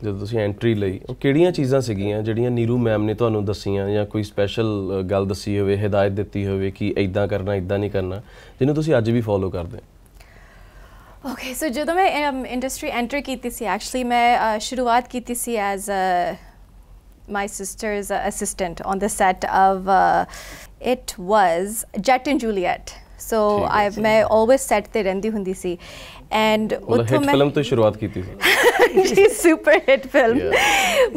ਜਦੋਂ ਤੁਸੀਂ ਐਂਟਰੀ ਲਈ ਉਹ ਕਿਹੜੀਆਂ ਚੀਜ਼ਾਂ ਸੀਗੀਆਂ ਜਿਹੜੀਆਂ ਨੀਰੂ ਮੈਮ ਨੇ ਤੁਹਾਨੂੰ ਦੱਸੀਆਂ ਜਾਂ ਕੋਈ ਸਪੈਸ਼ਲ ਗੱਲ ਦੱਸੀ ਹੋਵੇ ਹਦਾਇਤ ਦਿੱਤੀ ਹੋਵੇ ਕਿ ਇਦਾਂ ਕਰਨਾ ਇਦਾਂ ਨਹੀਂ ਕਰਨਾ ਜਿਹਨੂੰ ਤੁਸੀਂ ਅੱਜ ਵੀ ਫੋਲੋ ਕਰਦੇ ਹੋ ਓਕੇ ਸੋ ਜਦੋਂ ਮੈਂ ਇੰਡਸਟਰੀ की ਕੀਤੀ ਸੀ ਐਕਚੁਅਲੀ ਮੈਂ ਸ਼ੁਰੂਆਤ ਕੀਤੀ ਸੀ as as my sister's assistant on the set of it was Jatt and Juliet. So I ਮੈਂ ਆਲਵੇਸ ਸੈਟ ਤੇ ਰਹਿੰਦੀ ਹੁੰਦੀ ਸੀ ਐਂਡ ਉੱਥੋਂ ਮੈਂ ਫਿਲਮ ਤੋਂ ਸ਼ੁਰੂਆਤ ਕੀਤੀ ਸੀ <laughs> ਜੀ super hit film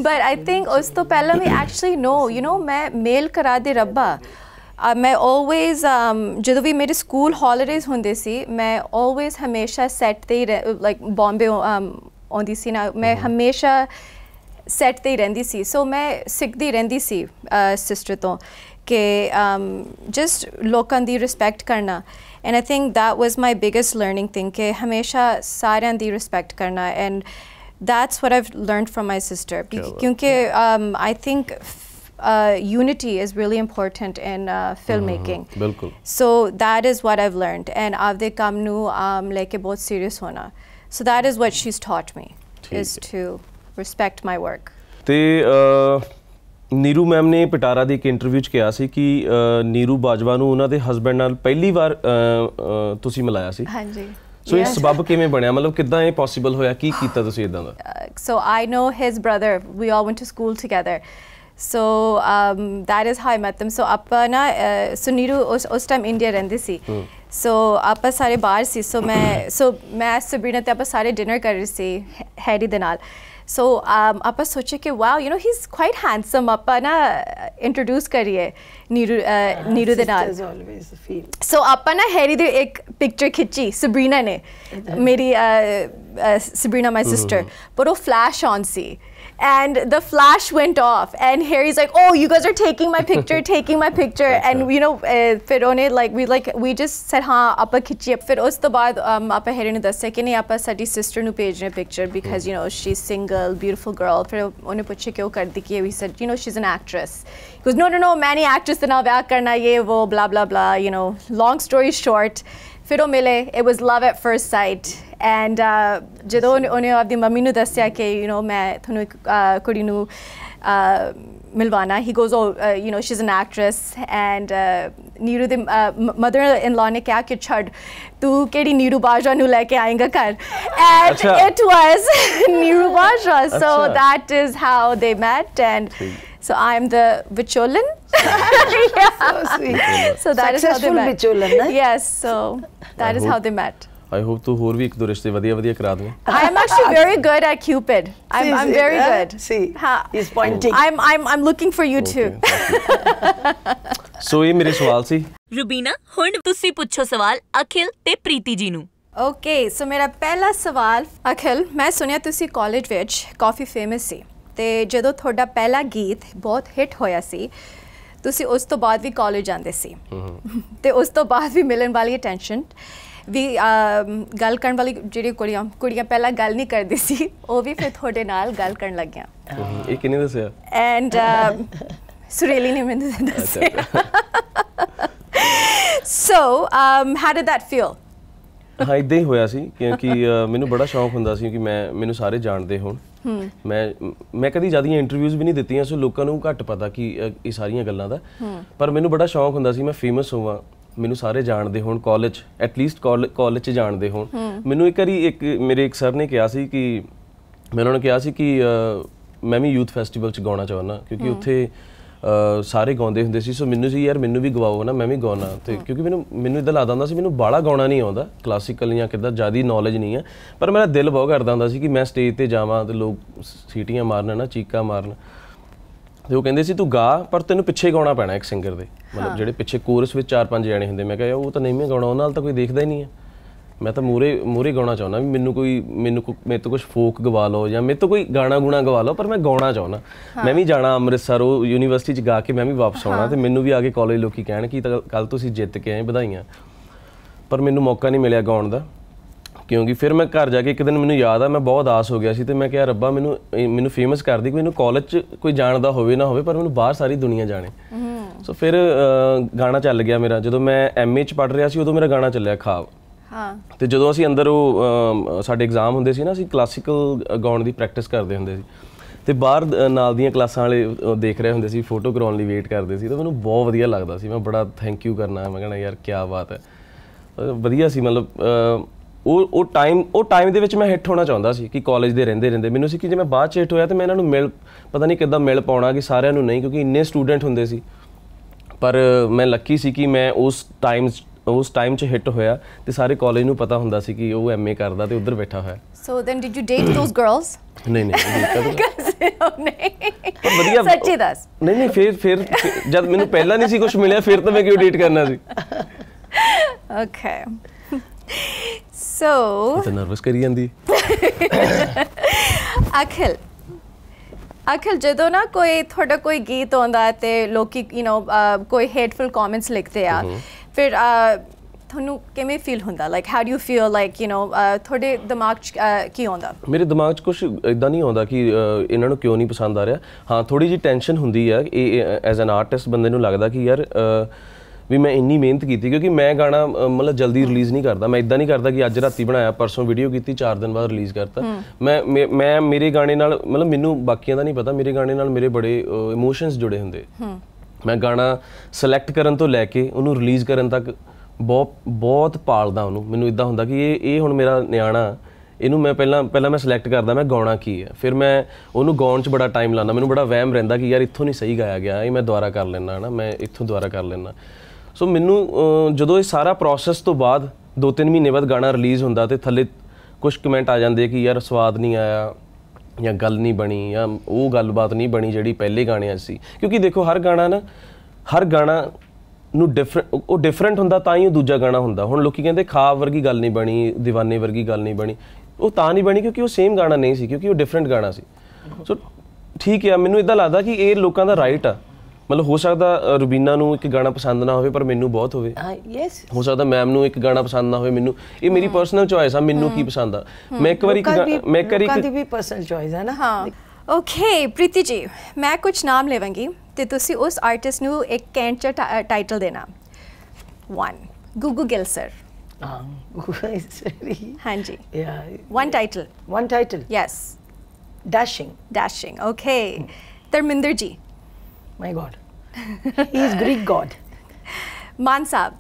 but I think ਉਸ ਤੋਂ ਪਹਿਲਾਂ ਵੀ ਐਕਚੁਅਲੀ ਨੋ ਯੂ نو ਮੈਂ ਮੇਲ ਕਰਾ ਦੇ ਰੱਬਾ ਮੈਂ ਆਲਵੇਸ um, ਜਦੋਂ ਵੀ ਮੇਰੇ ਸਕੂਲ ਹੌਲੀਡੇਜ਼ ਹੁੰਦੇ ਸੀ ਮੈਂ ਆਲਵੇਸ ਹਮੇਸ਼ਾ ਸੈਟ ਤੇ ਹੀ ਲਾਈਕ ਬੰਬੇ um, ਆਉਂਦੀ ਸੀ ਨਾ ਮੈਂ mm-hmm। ਹਮੇਸ਼ਾ ਸੈਟ ਤੇ ਹੀ ਰਹਿੰਦੀ ਸੀ ਸੋ ਮੈਂ ਸਿੱਖਦੀ ਰਹਿੰਦੀ ਸੀ ਸਿਸਟਰ ਤੋਂ ਕਿ ਜਸਟ ਲੋਕਾਂ ਦੀ ਰਿਸਪੈਕਟ ਕਰਨਾ and I think that was my biggest learning thing ਕਿ ਹਮੇਸ਼ਾ ਸਾਰਿਆਂ ਦੀ ਰਿਸਪੈਕਟ ਕਰਨਾ and that's what I've learned from my sister ਕਿਉਂਕਿ I think uh, unity is really important in uh, filmmaking. Mm -hmm. Bilkul. So that is what I've learned, and avde kam nu um, leke bahut serious hona. So that is what she's taught me, is to respect my work. ਤੇ ਨੀਰੂ ਮੈਮ ਨੇ ਪਟਾਰਾ ਦੇ ਇੱਕ ਇੰਟਰਵਿਊ 'ਚ ਕਿਹਾ ਸੀ ਕਿ ਨੀਰੂ ਬਾਜਵਾ ਨੂੰ ਉਹਨਾਂ ਦੇ ਹਸਬੰਡ ਨਾਲ ਪਹਿਲੀ ਵਾਰ ਤੁਸੀਂ ਮਿਲਾਇਆ ਸੀ ਹਾਂਜੀ ਸੋ ਇਹ ਸਬਬ ਕਿਵੇਂ ਬਣਿਆ ਮਤਲਬ ਕਿਦਾਂ ਇਹ ਪੋਸੀਬਲ ਹੋਇਆ ਕੀ ਕੀਤਾ ਤੁਸੀਂ ਇਦਾਂ ਦਾ so I know his brother we all went to school together so that is how met them so ਆਪਾਂ ਨਾ ਸੋ ਨੀਰੂ ਉਸ ਉਸ ਟਾਈਮ ਇੰਡੀਆ ਰਹਿੰਦੇ ਸੀ ਸੋ ਆਪਾਂ ਸਾਰੇ ਬਾਹਰ ਸੀ ਸੋ ਮੈਂ ਸੋ ਮੈਂ ਸਬਰੀਨਾ ਤੇ ਆਪਾਂ ਸਾਰੇ ਡਿਨਰ ਕਰ ਰਹੇ ਸੀ ਹੈਰੀ ਦੇ ਨਾਲ ਸੋ ਆਪਾਂ ਸੋਚੇ ਕਿ wow you know he is quite handsome ਆਪਾਂ ਨਾ ਇੰਟਰੋਡਿਊਸ ਕਰੀਏ ਨੀਰੂ ਨੀਰੂ ਦੇ ਨਾਲ ਸੋ ਆਪਾਂ ਨਾ ਹੈਰੀ ਦੀ ਇੱਕ ਪਿਕਚਰ ਖਿੱਚੀ ਸਬਰੀਨਾ ਨੇ ਮੇਰੀ ਸਬਰੀਨਾ ਮਾਈ ਸਿਸਟਰ ਪਰ ਉਹ ਫਲੈਸ਼ ਔਨ ਸੀ and the flash went off and harry's like oh you guys are taking my picture <laughs> taking my picture and you know uh, fir one like we like we just said ha apa khichi ap fir us to baad um apa harry ne dasya ki nahi apa sadi sister nu bhejne picture because hmm. you know she's single beautiful girl fir one puchhe kyon kar we said you know she's an actress he goes no no no many actress na vyah karna ye wo blah blah blah you know long story short fir mile it was love at first sight and ਜਦੋਂ ਉਹਨੇ ਆਪਦੀ ਮੰਮੀ ਨੂੰ ਦੱਸਿਆ ਕਿ ਯੂ نو ਮੈਂ ਤੁਹਾਨੂੰ ਇੱਕ ਕੁੜੀ ਨੂੰ ਮਿਲਵਾਣਾ ਹੀ goes you know she is an actress and Neeru ਦੇ ਮਦਰ ਇਨ ਲਾ ਨੇ ਕਿਹਾ ਕਿ ਛੱਡ ਤੂੰ ਕਿਹੜੀ ਨੀਰੂ ਬਾਜਵਾ ਨੂੰ ਲੈ ਕੇ ਆਏਗਾ ਘਰ and it was Neeru Bajwa so that is how they met and So I'm the Vicholan. yeah. So sweet. so that Successful is how they met. Vicholan, right? Yes. So that is how they met. I hope ਤੂੰ ਹੋਰ ਵੀ ਇੱਕ ਦੋ ਰਿਸ਼ਤੇ ਵਧੀਆ ਵਧੀਆ ਕਰਾ ਦੇ I am actually very good at cupid I am um very good see is pointing I am I am um looking for you too so ਇਹ ਮੇਰੇ ਸਵਾਲ ਸੀ ਰੁਬੀਨਾ ਹੁਣ ਤੁਸੀਂ ਪੁੱਛੋ ਸਵਾਲ ਅਖਿਲ ਤੇ ਪ੍ਰੀਤੀ ਜੀ ਨੂੰ ਓਕੇ ਸੋ ਮੇਰਾ ਪਹਿਲਾ ਸਵਾਲ ਅਖਿਲ ਮੈਂ ਸੁਣਿਆ ਤੁਸੀਂ ਕਾਲਜ ਵਿੱਚ ਕਾਫੀ ਫੇਮਸ ਸੀ ਤੇ ਜਦੋਂ ਤੁਹਾਡਾ ਪਹਿਲਾ ਗੀਤ ਬਹੁਤ ਹਿੱਟ ਹੋਇਆ ਸੀ ਤੁਸੀਂ ਉਸ ਤੋਂ ਬਾਅਦ ਵੀ ਕਾਲਜ ਜਾਂਦੇ ਸੀ ਤੇ ਉਸ ਤੋਂ ਬਾਅਦ ਵੀ ਮਿਲਣ ਵਾਲੀ ਅਟੈਂਸ਼ਨ ਵੀ ਗੱਲ ਕਰਨ ਵਾਲੀ ਜਿਹੜੀ ਕੁੜੀਆਂ ਕੁੜੀਆਂ ਪਹਿਲਾਂ ਗੱਲ ਨਹੀਂ ਕਰਦੀ ਸੀ ਉਹ ਵੀ ਫਿਰ ਤੁਹਾਡੇ ਨਾਲ ਗੱਲ ਕਰਨ ਲੱਗੀਆਂ ਇਹ ਕਿਨੇ ਦੱਸਿਆ ਐਂਡ ਸੁਰੇਲੀ ਨੇ ਮੈਨੂੰ ਦੱਸਿਆ so um how did that feel ਹਾਂ ਇਦਾਂ ਹੀ ਹੋਇਆ ਸੀ ਕਿਉਂਕਿ ਮੈਨੂੰ ਬੜਾ ਸ਼ੌਂਕ ਹੁੰਦਾ ਸੀ ਕਿ ਮੈਂ ਮੈਨੂੰ ਸਾਰੇ ਜਾਣਦੇ ਹੋਣ ਮੈਂ ਮੈਂ ਕਦੀ ਜਿਆਦੀਆਂ ਇੰਟਰਵਿਊਜ਼ ਵੀ ਨਹੀਂ ਦਿੱਤੀਆਂ ਸੋ ਲੋਕਾਂ ਨੂੰ ਘੱਟ ਪਤਾ ਕਿ ਇਹ ਸਾਰੀਆਂ ਗੱਲਾਂ ਦਾ ਪਰ ਮੈਨੂੰ ਬੜਾ ਸ਼ੌਂਕ ਹੁੰਦਾ ਸੀ ਮੈਂ ਫੇਮਸ ਹੋਵਾਂ ਮੈਨੂੰ ਸਾਰੇ ਜਾਣਦੇ ਹੋਣ ਕਾਲਜ ਐਟ ਲੀਸਟ ਕਾਲਜ ਚ ਜਾਣਦੇ ਹੋਣ ਮੈਨੂੰ ਇੱਕ ਵਾਰੀ ਇੱਕ ਮੇਰੇ ਇੱਕ ਸਰ ਨੇ ਕਿਹਾ ਸੀ ਕਿ ਮੈਂ ਉਹਨਾਂ ਨੂੰ ਕਿਹਾ ਸੀ ਕਿ ਮੈਂ ਵੀ ਯੂਥ ਫੈਸਟੀਵਲ ਚ ਗਾਉਣਾ ਚਾਹੁੰਦਾ ਕਿਉਂਕਿ ਉੱਥੇ ਸਾਰੇ ਗਾਉਂਦੇ ਹੁੰਦੇ ਸੀ ਸੋ ਮੈਨੂੰ ਸੀ ਯਾਰ ਮੈਨੂੰ ਵੀ ਗਵਾਓ ਨਾ ਮੈਂ ਵੀ ਗਾਉਣਾ ਤੇ ਕਿਉਂਕਿ ਮੈਨੂੰ ਮੈਨੂੰ ਇਦਾਂ ਲੱਗਦਾ ਹੁੰਦਾ ਸੀ ਮੈਨੂੰ ਬਾਲਾ ਗਾਉਣਾ ਨਹੀਂ ਆਉਂਦਾ ਕਲਾਸਿਕਲ ਜਾਂ ਕਿਦਾਂ ਜਿਆਦੀ ਨੌਲੇਜ ਨਹੀਂ ਹੈ ਪਰ ਮੇਰਾ ਦਿਲ ਬਹੁਤ ਕਰਦਾ ਹੁੰਦਾ ਸੀ ਕਿ ਮੈਂ ਸਟੇਜ ਤੇ ਜਾਵਾਂ ਤੇ ਲੋਕ ਸੀਟੀਆਂ ਮਾਰਨ ਨਾ ਚੀਕਾਂ ਮਾਰਨ ਤੇ ਉਹ ਕਹਿੰਦੇ ਸੀ ਤੂੰ ਗਾ ਪਰ ਤੈਨੂੰ ਪਿੱਛੇ ਗਾਉਣਾ ਪੈਣਾ ਇੱਕ ਸਿੰਗਰ ਦੇ ਮਤਲਬ ਜਿਹੜੇ ਪਿੱਛੇ ਕੋਰਸ ਵਿੱਚ ਚਾਰ ਪੰਜ ਜਣੇ ਹੁੰਦੇ ਮੈਂ ਕਿਹਾ ਉਹ ਤਾਂ ਨਹੀਂ ਮੈਂ ਗਾਉਣਾ ਉਹਨਾਂ ਨਾਲ ਤਾਂ ਕੋਈ ਦੇਖਦਾ ਹੀ ਨਹੀਂ ਹੈ ਮੈਂ ਤਾਂ ਮੂਰੇ ਮੂਰੇ ਗਾਉਣਾ ਚਾਹੁੰਦਾ ਵੀ ਮੈਨੂੰ ਕੋਈ ਮੈਨੂੰ ਮੇਰੇ ਤੋਂ ਕੁਝ ਫੋਕ ਗਵਾ ਲਓ ਜਾਂ ਮੇਰੇ ਤੋਂ ਕੋਈ ਗਾਣਾ ਗੁਣਾ ਗਵਾ ਲਓ ਪਰ ਮੈਂ ਗਾਉਣਾ ਚਾਹੁੰਦਾ ਮੈਂ ਵੀ ਜਾਣਾ ਅੰਮ੍ਰਿਤਸਰ ਉਹ ਯੂਨੀਵਰਸਿਟੀ 'ਚ ਗਾ ਕੇ ਮੈਂ ਵੀ ਵਾਪਸ ਆਉਣਾ ਤੇ ਮੈਨੂੰ ਵੀ ਆ ਕੇ ਕਾਲਜ ਲੋਕੀ ਕਹਿਣ ਕਿ ਕੱਲ ਤੁਸੀਂ ਜਿੱਤ ਕੇ ਆਏ ਵਧਾਈਆਂ ਪਰ ਮੈਨੂੰ ਮੌਕਾ ਨਹੀਂ ਮਿਲਿਆ ਗਾਉਣ ਦਾ ਕਿਉਂਕਿ ਫਿਰ ਮੈਂ ਘਰ ਜਾ ਕੇ ਇੱਕ ਦਿਨ ਮੈਨੂੰ ਯਾਦ ਆ ਮੈਂ ਬਹੁਤ ਆਸ ਹੋ ਗਿਆ ਸੀ ਤੇ ਮੈਂ ਕਿਹਾ ਰੱਬਾ ਮੈਨੂੰ ਮੈਨੂੰ ਫੇਮਸ ਕਰ ਦੇ ਕਿ ਮੈਨੂੰ ਕਾਲਜ 'ਚ ਕੋਈ ਜਾਣਦਾ ਹੋਵੇ ਨਾ ਹੋਵੇ ਪਰ ਮੈਨੂੰ ਬਾਹਰ ਸਾਰੀ ਦੁਨੀਆ ਜਾਣੇ ਸੋ ਫਿਰ ਗਾਣਾ ਚੱਲ ਗਿਆ ਮੇਰਾ ਜਦੋਂ ਮੈਂ ਐਮਏ 'ਚ ਪੜ ਰਿਹਾ ਸੀ ਉਦੋਂ ਮੇਰਾ ਗਾਣਾ ਚੱਲਿਆ ਖਾਬ ਹਾਂ ਤੇ ਜਦੋਂ ਅਸੀਂ ਅੰਦਰ ਉਹ ਸਾਡੇ ਐਗਜ਼ਾਮ ਹੁੰਦੇ ਸੀ ਨਾ ਅਸੀਂ ਕਲਾਸਿਕਲ ਗਾਉਣ ਦੀ ਪ੍ਰੈਕਟਿਸ ਕਰਦੇ ਹੁੰਦੇ ਸੀ ਤੇ ਬਾਹਰ ਨਾਲ ਦੀਆਂ ਕਲਾਸਾਂ ਵਾਲੇ ਦੇਖ ਰਹੇ ਹੁੰਦੇ ਸੀ ਫੋਟੋ ਕਰਾਉਣ ਲਈ ਵੇਟ ਕਰਦੇ ਸੀ ਤਾਂ ਮੈਨੂੰ ਬਹੁਤ ਵਧੀਆ ਲੱਗਦਾ ਸੀ ਮੈਂ ਬੜਾ ਥੈਂਕ ਯੂ ਕਰਨਾ ਮੈਂ ਕਹਿੰਦਾ ਯਾਰ ਕੀ ਬਾਤ ਹੈ ਵਧੀਆ ਸੀ ਮਤਲਬ ਉਹ ਉਹ ਟਾਈਮ ਉਹ ਟਾਈਮ ਦੇ ਵਿੱਚ ਮੈਂ ਹਿੱਟ ਹੋਣਾ ਚਾਹੁੰਦਾ ਸੀ ਕਿ ਕਾਲਜ ਦੇ ਰਹਿੰਦੇ ਰਹਿੰਦੇ ਮੈਨੂੰ ਸੀ ਕਿ ਜੇ ਮੈਂ ਬਾਅਦ ਚ ਹਿੱਟ ਹੋਇਆ ਤੇ ਮੈਂ ਇਹਨਾਂ ਨੂੰ ਮਿਲ ਪਤਾ ਨਹੀਂ ਕਿੱਦਾਂ ਮਿਲ ਪਾਉਣਾ ਕਿ ਸਾਰਿਆਂ ਨੂੰ ਨਹੀਂ ਕਿਉਂਕਿ ਇੰਨੇ ਸਟੂਡੈਂਟ ਹੁੰਦੇ ਸੀ ਪਰ ਮੈਂ ਲੱਕੀ ਸੀ ਕਿ ਮੈਂ ਉਸ ਟਾਈਮ ਉਸ ਟਾਈਮ 'ਚ ਹਿੱਟ ਹੋਇਆ ਤੇ ਸਾਰੇ ਕਾਲਜ ਨੂੰ ਪਤਾ ਹੁੰਦਾ ਸੀ ਕਿ ਉਹ ਐਮਏ ਕਰਦਾ ਤੇ ਉਧਰ ਬੈਠਾ ਹੋਇਆ so then did you date those girls ਨਹੀਂ ਨਹੀਂ ਵਧੀਆ ਸੱਚੀ ਦੱਸ ਨਹੀਂ ਨਹੀਂ ਫਿਰ ਫਿਰ ਜਦ ਮੈਨੂੰ ਪਹਿਲਾਂ ਨਹੀਂ ਸੀ ਕੁਝ ਮਿਲਿਆ ਫਿਰ ਤਾਂ ਮੈਂ ਕਿਉਂ ਡੇਟ ਕਰਨਾ ਸੀ ਓਕੇ ਸੋ ਤੇ ਨਰਵਸ ਕਰੀ ਜਾਂਦੀ ਅਖਿਲ ਅਖਿਲ ਜਦੋਂ ਨਾ ਕੋਈ ਤੁਹਾਡਾ ਕੋਈ ਗੀਤ ਆਉਂਦਾ ਤੇ ਲੋਕੀ ਯੂ نو ਕੋਈ ਹੇਟਫੁਲ ਕਮੈਂਟਸ ਲਿਖਦੇ ਆ ਫਿਰ ਤੁਹਾਨੂੰ ਕਿਵੇਂ ਫੀਲ ਹੁੰਦਾ like how do you feel like you know ਤੁਹਾਡੇ ਦਿਮਾਗ 'ਚ ਕੀ ਆਉਂਦਾ ਮੇਰੇ ਦਿਮਾਗ 'ਚ ਕੁਝ ਇਦਾਂ ਨਹੀਂ ਆਉਂਦਾ ਕਿ ਇਹਨਾਂ ਨੂੰ ਕਿਉਂ ਨਹੀਂ ਪਸੰਦ ਆ ਰਿਹਾ ਹਾਂ ਥੋੜੀ ਜੀ ਟੈਨਸ਼ਨ ਹੁੰਦੀ ਆ ਐਜ਼ ਐਨ ਆਰਟਿਸਟ ਬੰਦੇ ਨੂੰ ਲੱਗਦਾ ਕਿ ਯਾਰ ਵੀ ਮੈਂ ਇੰਨੀ ਮਿਹਨਤ ਕੀਤੀ ਕਿਉਂਕਿ ਮੈਂ ਗਾਣਾ ਮਤਲਬ ਜਲਦੀ ਰਿਲੀਜ਼ ਨਹੀਂ ਕਰਦਾ ਮੈਂ ਇਦਾਂ ਨਹੀਂ ਕਰਦਾ ਕਿ ਅੱਜ ਰਾਤੀ ਬਣਾਇਆ ਪਰਸੋਂ ਵੀਡੀਓ ਕੀਤੀ 4 ਦਿਨ ਬਾਅਦ ਰਿਲੀਜ਼ ਕਰਤਾ ਮੈਂ ਮੈਂ ਮੇਰੇ ਗਾਣੇ ਨਾਲ ਮਤਲਬ ਮੈਨੂੰ ਬਾਕੀਆਂ ਦਾ ਨਹੀਂ ਪਤਾ ਮੇਰੇ ਗਾਣੇ ਨਾਲ ਮੇਰੇ ਬੜੇ ਇਮੋਸ਼ਨਸ ਜੁੜੇ ਹੁੰਦੇ ਮੈਂ ਗਾਣਾ ਸਿਲੈਕਟ ਕਰਨ ਤੋਂ ਲੈ ਕੇ ਉਹਨੂੰ ਰਿਲੀਜ਼ ਕਰਨ ਤੱਕ ਬਹੁਤ ਬਹੁਤ ਪਾਲਦਾ ਉਹਨੂੰ ਮੈਨੂੰ ਇਦਾਂ ਹੁੰਦਾ ਕਿ ਇਹ ਇਹ ਹੁਣ ਮੇਰਾ ਨਿਆਣਾ ਇਹਨੂੰ ਮੈਂ ਪਹਿਲਾਂ ਪਹਿਲਾਂ ਮੈਂ ਸਿਲੈਕਟ ਕਰਦਾ ਮੈਂ ਗਾਉਣਾ ਕੀ ਹੈ ਫਿਰ ਮੈਂ ਉਹਨੂੰ ਗਾਉਣ 'ਚ ਬੜਾ ਟਾਈਮ ਲਾਉਂਦਾ ਮੈਨੂੰ ਬੜਾ ਵਹਿਮ ਰਹਿੰਦਾ ਕਿ ਯਾਰ ਇੱਥੋਂ ਨਹੀਂ ਸਹੀ ਗਾਇਆ ਗਿਆ ਇਹ ਮੈਂ ਦੁਬਾਰਾ ਕਰ ਲੈਣਾ ਹਨਾ ਮੈਂ ਇੱਥੋਂ ਦੁਬਾਰਾ ਕਰ ਲੈਣਾ ਸੋ ਮੈਨੂੰ ਜਦੋਂ ਇਹ ਸਾਰਾ ਪ੍ਰੋਸੈਸ ਤੋਂ ਬਾਅਦ 2-3 ਮਹੀਨੇ ਬਾਅਦ ਗਾਣਾ ਰਿਲੀਜ਼ ਹੁੰਦਾ ਤੇ ਥੱਲੇ ਕੁਝ ਕਮੈਂਟ ਆ ਜਾਂਦੇ ਕਿ ਯਾਰ ਸਵਾਦ ਨਹੀਂ ਆਇਆ ਜਾਂ ਗੱਲ ਨਹੀਂ ਬਣੀ ਜਾਂ ਉਹ ਗੱਲਬਾਤ ਨਹੀਂ ਬਣੀ ਜਿਹੜੀ ਪਹਿਲੇ ਗਾਣਿਆਂ ਸੀ ਕਿਉਂਕਿ ਦੇਖੋ ਹਰ ਗਾਣਾ ਨਾ ਹਰ ਗਾਣਾ ਨੂੰ ਡਿਫਰੈਂਟ ਉਹ ਡਿਫਰੈਂਟ ਹੁੰਦਾ ਤਾਂ ਹੀ ਉਹ ਦੂਜਾ ਗਾਣਾ ਹੁੰਦਾ ਹੁਣ ਲੋਕੀ ਕਹਿੰਦੇ ਖਾਬ ਵਰਗੀ ਗੱਲ ਨਹੀਂ ਬਣੀ دیਵਾਨੇ ਵਰਗੀ ਗੱਲ ਨਹੀਂ ਬਣੀ ਉਹ ਤਾਂ ਨਹੀਂ ਬਣੀ ਕਿਉਂਕਿ ਉਹ ਸੇਮ ਗਾਣਾ ਨਹੀਂ ਸੀ ਕਿਉਂਕਿ ਉਹ ਡਿਫਰੈਂਟ ਗਾਣਾ ਸੀ ਸੋ ਠੀਕ ਹੈ ਮੈਨੂੰ ਇਦਾਂ ਲੱਗਦਾ ਕਿ ਇਹ ਲੋਕਾਂ ਦਾ ਰਾਈਟ ਆ ਮਤਲਬ ਹੋ ਸਕਦਾ ਰੁਬੀਨਾ ਨੂੰ ਇੱਕ ਗਾਣਾ ਪਸੰਦ ਨਾ ਹੋਵੇ ਪਰ ਮੈਨੂੰ ਬਹੁਤ ਹੋਵੇ ਹਾਂ ਯੈਸ ਹੋ ਸਕਦਾ ਮੈਮ ਨੂੰ ਇੱਕ ਗਾਣਾ ਪਸੰਦ ਨਾ ਹੋਵੇ ਮੈਨੂੰ ਇਹ ਮੇਰੀ ਪਰਸਨਲ ਚੋਇਸ ਆ ਮੈਨੂੰ ਕੀ ਪਸੰਦ ਆ ਮੈਂ ਇੱਕ ਵਾਰੀ ਮੈਂ ਕਰੀ ਕਿ ਵੀ ਪਰਸਨਲ ਚੋਇਸ ਆ ਨਾ ਹਾਂ ਓਕੇ ਪ੍ਰੀਤੀ ਜੀ ਮੈਂ ਕੁਝ ਨਾਮ ਲਵਾਂਗੀ ਤੇ ਤੁਸੀਂ ਉਸ ਆਰਟਿਸਟ ਨੂੰ ਇੱਕ ਕੈਂਟ ਟਾਈਟਲ ਦੇਣਾ 1 ਗੁੱਗੂ ਗਿਲ ਸਰ ਹਾਂ ਹਾਂਜੀ yeah 1 title 1 title yes dashing dashing okay Dharmendra ji my God. he is Greek God. Mansab.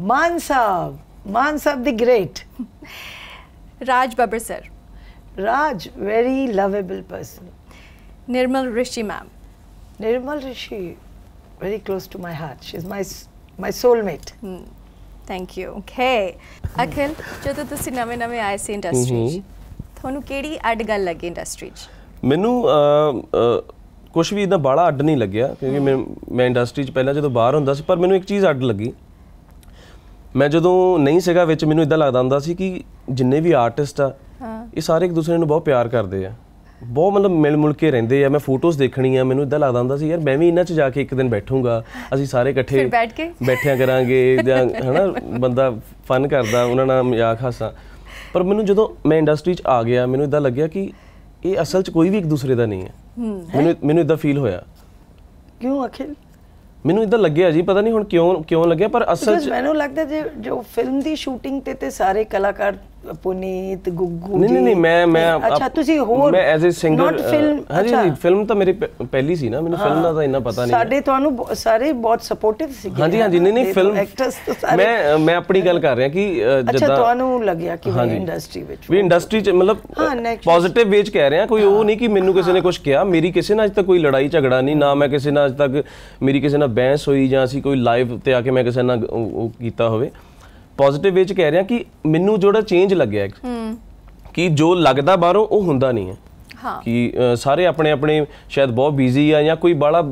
Mansab. Mansab the Great. Raj Babbar sir. Raj, very lovable person. Nirmal Rishi ma'am. Nirmal Rishi, very close to my heart. She's my my soulmate. Hmm. you. Okay. Okay Akhil, ਜਦੋਂ ਤੁਸੀਂ ਨਵੇਂ ਨਵੇਂ ਆਏ ਸੀ ਇੰਡਸਟਰੀ 'ਚ ਤੁਹਾਨੂੰ ਕਿਹੜੀ ਅੱਡ ਗੱਲ ਲੱਗੀ ਇੰਡਸਟਰੀ 'ਚ ਮੈਨੂੰ ਕੁਝ ਵੀ ਇਦਾਂ ਬਾਲਾ ਅੱਡ ਨਹੀਂ ਲੱਗਿਆ ਕਿਉਂਕਿ ਮੈਂ ਮੈਂ ਇੰਡਸਟਰੀ 'ਚ ਪਹਿਲਾਂ ਜਦੋਂ ਬਾਹਰ ਹੁੰਦਾ ਸੀ ਪਰ ਮੈਨੂੰ ਇੱਕ ਚੀਜ਼ ਅੱਡ ਲੱਗੀ ਮੈਂ ਜਦੋਂ ਨਹੀਂ ਸੀਗਾ ਵਿੱਚ ਮੈਨੂੰ ਇਦਾਂ ਲੱਗਦਾ ਹੁੰਦਾ ਸੀ ਕਿ ਜਿੰਨੇ ਵੀ ਆਰਟਿਸਟ ਆ ਇਹ ਸਾਰੇ ਇੱਕ ਦੂਸਰੇ ਨੂੰ ਬਹੁਤ ਪਿਆਰ ਕਰਦੇ ਆ ਬਹੁਤ ਮਤਲਬ ਮਿਲ ਮੁਲ ਕੇ ਰਹਿੰਦੇ ਆ ਮੈਂ ਫੋਟੋਜ਼ ਦੇਖਣੀ ਆ ਮੈਨੂੰ ਇਦਾਂ ਲੱਗਦਾ ਹੁੰਦਾ ਸੀ ਯਾਰ ਮੈਂ ਵੀ ਇਹਨਾਂ 'ਚ ਜਾ ਕੇ ਇੱਕ ਦਿਨ ਬੈਠੂੰਗਾ ਅਸੀਂ ਸਾਰੇ ਇਕੱਠੇ ਬੈਠ ਕੇ ਬੈਠਿਆ ਕਰਾਂਗੇ ਜਾਂ ਹਨਾ ਬੰਦਾ ਫਨ ਕਰਦਾ ਉਹਨਾਂ ਨਾਲ ਮਜ਼ਾਕ ਹਾਸਾ ਪਰ ਮੈਨੂੰ ਜਦੋਂ ਮੈਂ ਇੰਡਸਟਰੀ 'ਚ ਆ ਗਿਆ ਮੈਨੂੰ ਇਦਾਂ ਲੱਗਿਆ ਕਿ ਇਹ ਅਸਲ 'ਚ ਕੋਈ ਵੀ ਇੱਕ ਦੂਸਰੇ ਦਾ ਨਹੀਂ ਹੈ ਮੈਨੂੰ ਮੈਨੂੰ ਇਦਾਂ ਫੀਲ ਹੋਇਆ ਕਿਉਂ ਅਖਿਲ ਮੈਨੂੰ ਇਦਾਂ ਲੱਗਿਆ ਜੀ ਪਤਾ ਨਹੀਂ ਹੁਣ ਕਿਉਂ ਕਿਉਂ ਲੱਗਿਆ ਪਰ ਅਸਲ 'ਚ ਮੈਨੂੰ ਲੱਗਦਾ ਜੇ ਜੋ ਫਿਲਮ ਦੀ ਸ਼ੂਟਿੰਗ ਤੇ ਤੇ ਸਾਰੇ ਕਲਾਕਾਰ ਪੁਨੀਤ ਗੁੱਗੂ ਜੀ ਨਹੀਂ ਨਹੀਂ ਮੈਂ ਮੈਂ ਅੱਛਾ ਤੁਸੀਂ ਹੋਰ ਮੈਂ as a singer not film ਹਾਂਜੀ ਜੀ ਫਿਲਮ ਤਾਂ ਮੇਰੀ ਪਹਿਲੀ ਸੀ ਨਾ ਮੈਨੂੰ ਫਿਲਮ ਦਾ ਤਾਂ ਇੰਨਾ ਪਤਾ ਨਹੀਂ ਸਾਡੇ ਤੁਹਾਨੂੰ ਸਾਰੇ ਬਹੁਤ ਸਪੋਰਟਿਵ ਸੀ ਹਾਂਜੀ ਹਾਂਜੀ ਨਹੀਂ ਨਹੀਂ ਫਿਲਮ ਐਕਟਰਸ ਤਾਂ ਸਾਰੇ ਮੈਂ ਮੈਂ ਆਪਣੀ ਗੱਲ ਕਰ ਰਿਹਾ ਕਿ ਜਦੋਂ ਅੱਛਾ ਤੁਹਾਨੂੰ ਲੱਗਿਆ ਕਿ ਵੀ ਇੰਡਸਟਰੀ ਵਿੱਚ ਵੀ ਇੰਡਸਟਰੀ ਚ ਮਤਲਬ ਪੋਜ਼ਿਟਿਵ ਵੇਚ ਕਹਿ ਰਿਹਾ ਕੋਈ ਉਹ ਨਹੀਂ ਕਿ ਮੈਨੂੰ ਕਿਸੇ ਨੇ ਕੁਝ ਕਿਹਾ ਮੇਰੀ ਕਿਸੇ ਨਾਲ ਅਜ ਤੱਕ ਕੋਈ ਲੜਾਈ ਝਗੜਾ ਨਹੀਂ ਨਾ ਮੈਂ ਕਿਸੇ ਨਾਲ ਅਜ ਤੱਕ ਮੇਰੀ ਕਿਸੇ ਨਾਲ ਬਹਿਸ ਹੋਈ ਜਾਂ ਅਸੀਂ ਕੋਈ ਲਾਈਵ ਤੇ ਆ ਕੇ ਮੈਂ ਕਿਸੇ ਨਾਲ ਉਹ ਕੀਤਾ ਹੋਵੇ ਪੋਜ਼ਿਟਿਵ ਵਿੱਚ ਕਹਿ ਰਿਹਾ ਕਿ ਮੈਨੂੰ ਜਿਹੜਾ ਚੇਂਜ ਲੱਗਿਆ ਕਿ ਜੋ ਲੱਗਦਾ ਬਾਹਰੋਂ ਉਹ ਹੁੰਦਾ ਨਹੀਂ ਹੈ ਹਾਂ ਕਿ ਸਾਰੇ ਆਪਣੇ ਆਪਣੇ ਸ਼ਾਇਦ ਬਹੁਤ ਬਿਜ਼ੀ ਆ ਜਾਂ ਕੋਈ ਬਾਲਾ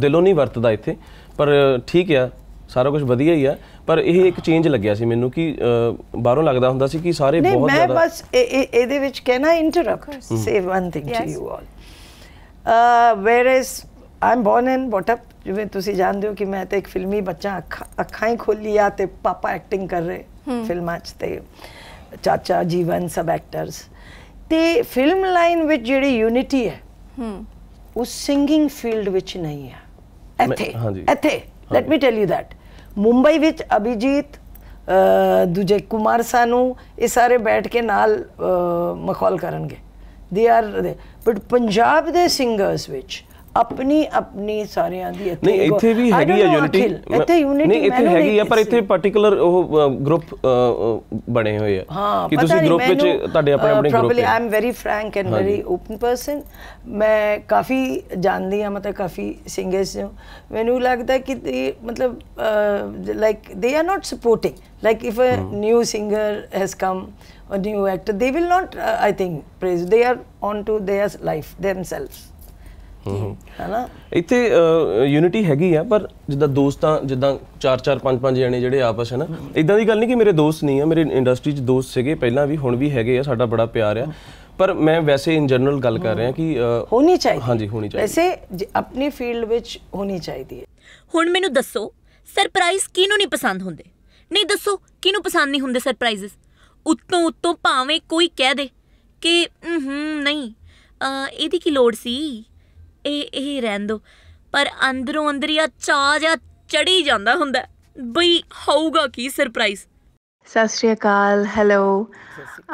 ਦਿਲੋਂ ਨਹੀਂ ਵਰਤਦਾ ਇੱਥੇ ਪਰ ਠੀਕ ਆ ਸਾਰਾ ਕੁਝ ਵਧੀਆ ਹੀ ਆ ਪਰ ਇਹ ਇੱਕ ਚੇਂਜ ਲੱਗਿਆ ਸੀ ਮੈਨੂੰ ਕਿ ਬਾਹਰੋਂ ਲੱਗਦਾ ਹੁੰਦਾ ਸੀ ਕਿ ਸਾਰੇ ਬਹੁਤ ਜ਼ਿਆਦਾ ਨਹੀਂ ਮੈਂ ਬਸ ਇਹਦੇ ਵਿੱਚ ਕਹਿਣਾ interrupt say one thing to you all where is I am born in what up ਜਿਵੇਂ ਤੁਸੀਂ ਜਾਣਦੇ ਹੋ ਕਿ ਮੈਂ ਤਾਂ ਇੱਕ ਫਿਲਮੀ ਬੱਚਾ ਅੱਖਾਂ ਹੀ ਖੋਲੀਆਂ ਤੇ ਪਾਪਾ ਐਕਟਿੰਗ ਕਰ ਰਹੇ ਫਿਲਮਾਂ 'ਚ ਤੇ ਚਾਚਾ ਜੀਵਨ ਸਭ ਐਕਟਰਸ ਤੇ ਫਿਲਮ ਲਾਈਨ ਵਿੱਚ ਜਿਹੜੀ ਯੂਨਿਟੀ ਹੈ ਹੂੰ ਉਹ ਸਿੰਗਿੰਗ ਫੀਲਡ ਵਿੱਚ ਨਹੀਂ ਹੈ ਇੱਥੇ ਇੱਥੇ let me tell you that Mumbai ਵਿੱਚ ਅਭਿਜੀਤ ਦੂਜੇ ਕੁਮਾਰ ਸਾਨੂ ਇਹ ਸਾਰੇ ਬੈਠ ਕੇ ਨਾਲ ਮਖੌਲ ਕਰਨਗੇ ਦੇ ਆਰ ਬਟ ਪੰਜਾਬ ਦੇ ਸਿੰਗਰਸ ਵਿੱਚ ਆਪਣੀ ਆਪਣੀ ਸਾਰਿਆਂ ਦੀ ਇੱਥੇ ਨਹੀਂ ਇੱਥੇ ਵੀ ਹੈਗੀ ਆ ਯੂਨਿਟੀ ਇੱਥੇ ਯੂਨਿਟੀ ਨਹੀਂ ਇੱਥੇ ਹੈਗੀ ਆ ਪਰ ਇੱਥੇ ਪਾਰਟਿਕੂਲਰ ਉਹ ਗਰੁੱਪ ਬਣੇ ਹੋਏ ਆ ਕਿ ਤੁਸੀਂ ਗਰੁੱਪ ਵਿੱਚ ਤੁਹਾਡੇ ਆਪਣੇ ਆਪਣੇ group probably I am very frank and very open person ਮੈਂ ਕਾਫੀ ਜਾਣਦੀ ਆ ਮਤਲਬ ਕਾਫੀ ਸਿੰਗਰਸ ਨੂੰ ਮੈਨੂੰ ਲੱਗਦਾ ਕਿ ਮਤਲਬ like they are not supporting like if a new singer has come come new actor they will not I think praise they are on to onto life themselves ਹੈਨਾ ਇੱਥੇ ਯੂਨਿਟੀ ਹੈਗੀ ਆ ਪਰ ਜਿੱਦਾਂ ਦੋਸਤਾਂ ਜਿੱਦਾਂ 4 4 5 5 ਜਣੇ ਜਿਹੜੇ ਆਪਸ ਹੈ ਇਦਾਂ ਦੀ ਗੱਲ ਨਹੀਂ ਕਿ ਮੇਰੇ ਦੋਸਤ ਨਹੀਂ ਆ ਮੇਰੇ ਇੰਡਸਟਰੀ 'ਚ ਦੋਸਤ ਸੀਗੇ ਪਹਿਲਾਂ ਵੀ ਹੁਣ ਵੀ ਹੈਗੇ ਆ ਸਾਡਾ ਬੜਾ ਪਿਆਰ ਆ ਪਰ ਮੈਂ ਵੈਸੇ ਇਨ ਜਨਰਲ ਗੱਲ ਕਰ ਰਿਹਾ ਕਿ ਹੋਣੀ ਚਾਹੀਦੀ ਹਾਂਜੀ ਹੋਣੀ ਚਾਹੀਦੀ ਵੈਸੇ ਆਪਣੀ ਫੀਲਡ ਵਿੱਚ ਹੋਣੀ ਚਾਹੀਦੀ ਹੈ ਹੁਣ ਮੈਨੂੰ ਦੱਸੋ ਸਰਪ੍ਰਾਈਜ਼ ਕਿਹਨੂੰ ਨਹੀਂ ਪਸੰਦ ਹੁੰਦੇ ਨਹੀਂ ਦੱਸੋ ਕਿਹਨੂੰ ਪਸੰਦ ਨਹੀਂ ਹੁੰਦੇ ਸਰਪ੍ਰਾਈਜ਼ਸ ਉੱਤੋਂ ਉੱਤੋਂ ਭਾਵੇਂ ਕੋਈ ਕਹਿ ਦੇ ਕਿ ਹੂੰ ਨਹੀਂ ਇਹਦੀ ਕੀ ਲੋੜ ਸੀ ਇਹ ਇਹ ਰਹਿਣ ਦੋ ਪਰ ਅੰਦਰੋਂ ਅੰਦਰੀਆ ਹੀ ਆ ਚਾਹ ਜਾਂ ਚੜੀ ਜਾਂਦਾ ਹੁੰਦਾ ਬਈ ਹੋਊਗਾ ਕੀ ਸਰਪ੍ਰਾਈਜ਼ ਸਤਿ ਸ਼੍ਰੀ ਅਕਾਲ ਹੈਲੋ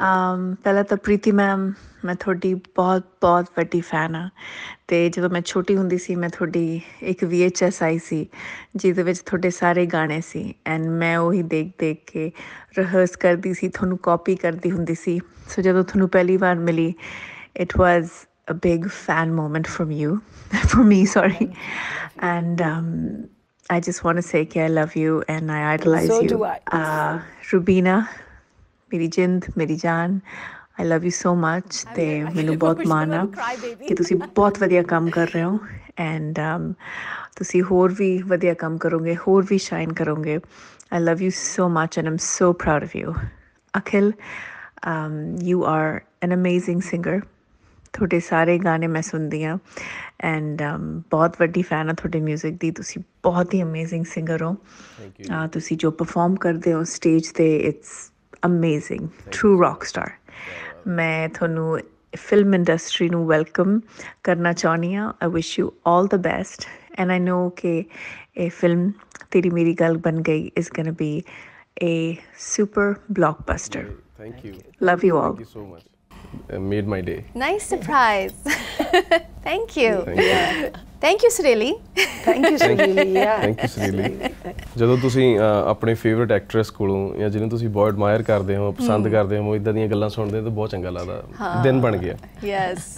ਅਮ ਪਹਿਲਾਂ ਤਾਂ ਪ੍ਰੀਤੀ ਮੈਮ ਮੈਂ ਤੁਹਾਡੀ ਬਹੁਤ ਬਹੁਤ ਵੱਡੀ ਫੈਨ ਆ ਤੇ ਜਦੋਂ ਮੈਂ ਛੋਟੀ ਹੁੰਦੀ ਸੀ ਮੈਂ ਤੁਹਾਡੀ ਇੱਕ VHS ਆਈ ਸੀ ਜਿਹਦੇ ਵਿੱਚ ਤੁਹਾਡੇ ਸਾਰੇ ਗਾਣੇ ਸੀ ਐਂਡ ਮੈਂ ਉਹੀ ਦੇਖ ਦੇਖ ਕੇ ਰਿਹਰਸ ਕਰਦੀ ਸੀ ਤੁਹਾਨੂੰ ਕਾਪੀ ਕਰਦੀ ਹੁੰਦੀ ਸੀ ਸੋ ਜਦੋਂ ਤੁਹਾਨੂੰ ਪਹਿਲੀ ਵਾਰ ਮਿਲੀ it was a big fan moment from you, <laughs> for me, sorry. And um, I just want to say, okay, I love you and I idolize you. So do I. Uh, Rubina, Miri Jind, Miri Jaan, I love you so much. I mean, they both mana. I cry, baby. And um, horvi vadia kam karunge, horvi shine karunge. I love you so much and I'm so proud of you. Akhil, um, you are an amazing singer. ਤੁਹਾਡੇ ਸਾਰੇ ਗਾਣੇ ਮੈਂ ਸੁਣਦੀ ਆ ਐਂਡ um, ਬਹੁਤ ਵੱਡੀ ਫੈਨ ਆ ਤੁਹਾਡੇ 뮤직 ਦੀ ਤੁਸੀਂ ਬਹੁਤ ਹੀ ਅਮੇਜ਼ਿੰਗ ਸਿੰਗਰ ਹੋ ਥੈਂਕ ਯੂ ਤੁਸੀਂ ਜੋ ਪਰਫਾਰਮ ਕਰਦੇ ਹੋ ਸਟੇਜ ਤੇ it's amazing true rock star ਮੈਂ ਤੁਹਾਨੂੰ ਫਿਲਮ ਇੰਡਸਟਰੀ ਨੂੰ ਵੈਲਕਮ ਕਰਨਾ ਚਾਹਨੀ ਆ I wish you 올 the best and I know ਕਿ ਇਹ film Teri Meri Gall Ban Gayi is going to be a super blockbuster thank you love you 올 Uh, made my day. Nice surprise. <laughs> Thank you. Thank you. Thank Thank you, thank you Sureli yeah thank ਜਦੋਂ ਤੁਸੀਂ ਆਪਣੇ ਫੇਵਰਿਟ ਐਕਟ੍ਰੈਸ ਕੋਲੋਂ ਜਾਂ ਜਿਹਨੂੰ ਤੁਸੀਂ ਬਹੁਤ ਐਡਮਾਇਰ ਕਰਦੇ ਹੋ ਪਸੰਦ ਕਰਦੇ ਹੋ ਇਦਾਂ ਦੀਆਂ ਗੱਲਾਂ ਸੁਣਦੇ ਤਾਂ ਬਹੁਤ ਚੰਗਾ ਲੱਗਦਾ ਦਿਨ ਬਣ ਗਿਆ ਯੈਸ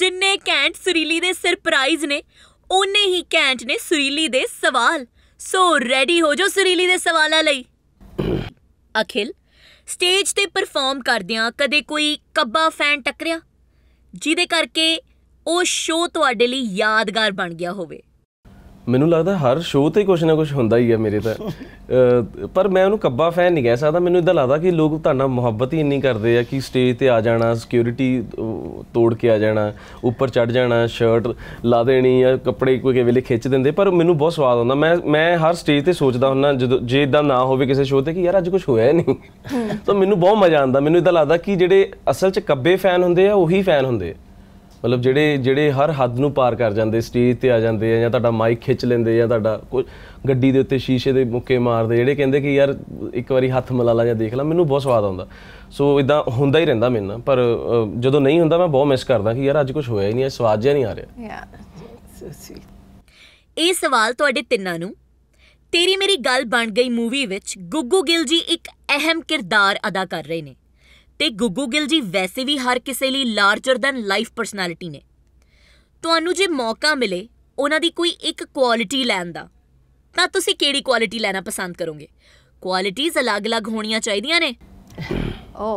ਜਿੰਨੇ ਕੈਂਟ ਸੁਰੀਲੀ ਦੇ ਸਰਪ੍ਰਾਈਜ਼ ਨੇ ਓਨੇ ਹੀ ਕੈਂਟ ਨੇ ਸੁਰੀਲੀ ਦੇ ਸਵਾਲ ਸੋ ਰੈਡੀ ਹੋ ਜਾਓ ਸੁਰੀਲੀ ਦੇ ਸਵਾਲਾਂ ਲਈ ਅਖਿਲ ਸਟੇਜ ਤੇ ਪਰਫਾਰਮ ਕਰਦਿਆਂ ਕਦੇ ਕੋਈ ਕੱਬਾ ਫੈਨ ਟੱਕਰਿਆ ਜਿਹਦੇ ਕਰਕੇ ਉਹ ਸ਼ੋਅ ਤੁਹਾਡੇ ਲਈ ਯਾਦਗਾਰ ਬਣ ਗਿਆ ਹੋਵੇ ਮੈਨੂੰ ਲੱਗਦਾ ਹਰ ਸ਼ੋਅ ਤੇ ਕੁਝ ਨਾ ਕੁਝ ਹੁੰਦਾ ਹੀ ਹੈ ਮੇਰੇ ਤਾਂ ਪਰ ਮੈਂ ਉਹਨੂੰ ਕੱਬਾ ਫੈਨ ਨਹੀਂ ਕਹਿ ਸਕਦਾ ਮੈਨੂੰ ਇਦਾਂ ਲੱਗਦਾ ਕਿ ਲੋਕ ਤੁਹਾਡਾ ਮੁਹੱਬਤ ਹੀ ਇੰਨੀ ਕਰਦੇ ਆ ਕਿ ਸਟੇਜ ਤੇ ਆ ਜਾਣਾ ਸਿਕਿਉਰਿਟੀ ਤੋੜ ਕੇ ਆ ਜਾਣਾ ਉੱਪਰ ਚੜ ਜਾਣਾ ਸ਼ਰਟ ਲਾ ਦੇਣੀ ਜਾਂ ਕੱਪੜੇ ਕੋਈ ਕਿਵੇਂ ਵੇਲੇ ਖਿੱਚ ਦਿੰਦੇ ਪਰ ਮੈਨੂੰ ਬਹੁਤ ਸਵਾਦ ਆਉਂਦਾ ਮੈਂ ਮੈਂ ਹਰ ਸਟੇਜ ਤੇ ਸੋਚਦਾ ਹੁੰਦਾ ਜਦੋਂ ਜੇ ਇਦਾਂ ਨਾ ਹੋਵੇ ਕਿਸੇ ਸ਼ੋਅ ਤੇ ਕਿ ਯਾਰ ਅੱਜ ਕੁਝ ਹੋਇਆ ਨਹੀਂ ਤਾਂ ਮੈਨੂੰ ਬਹੁਤ ਮਜ਼ਾ ਆਉਂਦਾ ਮੈਨੂੰ ਇਦਾਂ ਲੱਗਦਾ ਕਿ ਜਿਹੜੇ ਅਸਲ 'ਚ ਕੱਬੇ ਫੈਨ ਹੁੰਦੇ ਆ ਉਹੀ ਫੈਨ ਹੁੰਦੇ ਆ ਮਤਲਬ ਜਿਹੜੇ ਜਿਹੜੇ ਹਰ ਹੱਦ ਨੂੰ ਪਾਰ ਕਰ ਜਾਂਦੇ ਸਟੇਜ ਤੇ ਆ ਜਾਂਦੇ ਆ ਜਾਂ ਤੁਹਾਡਾ ਮਾਈਕ ਖਿੱਚ ਲੈਂਦੇ ਜਾਂ ਤੁਹਾਡਾ ਕੋਈ ਗੱਡੀ ਦੇ ਉੱਤੇ ਸ਼ੀਸ਼ੇ ਦੇ ਮੁੱਕੇ ਮਾਰਦੇ ਜਿਹੜੇ ਕਹਿੰਦੇ ਕਿ ਯਾਰ ਇੱਕ ਵਾਰੀ ਹੱਥ ਮਲਾ ਲਾ ਜਾਂ ਦੇਖ ਲਾ ਮੈਨੂੰ ਬਹੁਤ ਸਵਾਦ ਆਉਂਦਾ ਸੋ ਇਦਾਂ ਹੁੰਦਾ ਹੀ ਰਹਿੰਦਾ ਮੈਨੂੰ ਪਰ ਜਦੋਂ ਨਹੀਂ ਹੁੰਦਾ ਮੈਂ ਬਹੁਤ ਮਿਸ ਕਰਦਾ ਕਿ ਯਾਰ ਅੱਜ ਕੁਝ ਹੋਇਆ ਹੀ ਨਹੀਂ ਸਵਾਦ ਜਿਹਾ ਨਹੀਂ ਆ ਰਿਹਾ ਇਹ ਸਵਾਲ ਤੁਹਾਡੇ ਤਿੰਨਾਂ ਨੂੰ ਤੇਰੀ ਮੇਰੀ ਗੱਲ ਬਣ ਗਈ ਮੂਵੀ ਵਿੱਚ ਗੁੱਗੂ ਗਿੱਲ ਜੀ ਇੱਕ ਅਹਿਮ ਕਿਰਦਾਰ ਅਦਾ ਕਰ ਰਹੇ ਨੇ ਤੇ ਗੁੱਗੂ ਗਿੱਲ ਜੀ ਵੈਸੇ ਵੀ ਹਰ ਕਿਸੇ ਲਈ ਲਾਰਜਰ ਦੈਨ ਲਾਈਫ ਪਰਸਨੈਲਿਟੀ ਨੇ ਤੁਹਾਨੂੰ ਜੇ ਮੌਕਾ ਮਿਲੇ ਉਹਨਾਂ ਦੀ ਕੋਈ ਇੱਕ ਕੁਆਲਿਟੀ ਲੈਣ ਦਾ ਤਾਂ ਤੁਸੀਂ ਕਿਹੜੀ ਕੁਆਲਿਟੀ ਲੈਣਾ ਪਸੰਦ ਕਰੋਗੇ ਕੁਆਲਿਟੀਆਂ ਅਲੱਗ-ਅਲੱਗ ਹੋਣੀਆਂ ਚਾਹੀਦੀਆਂ ਨੇ ਓ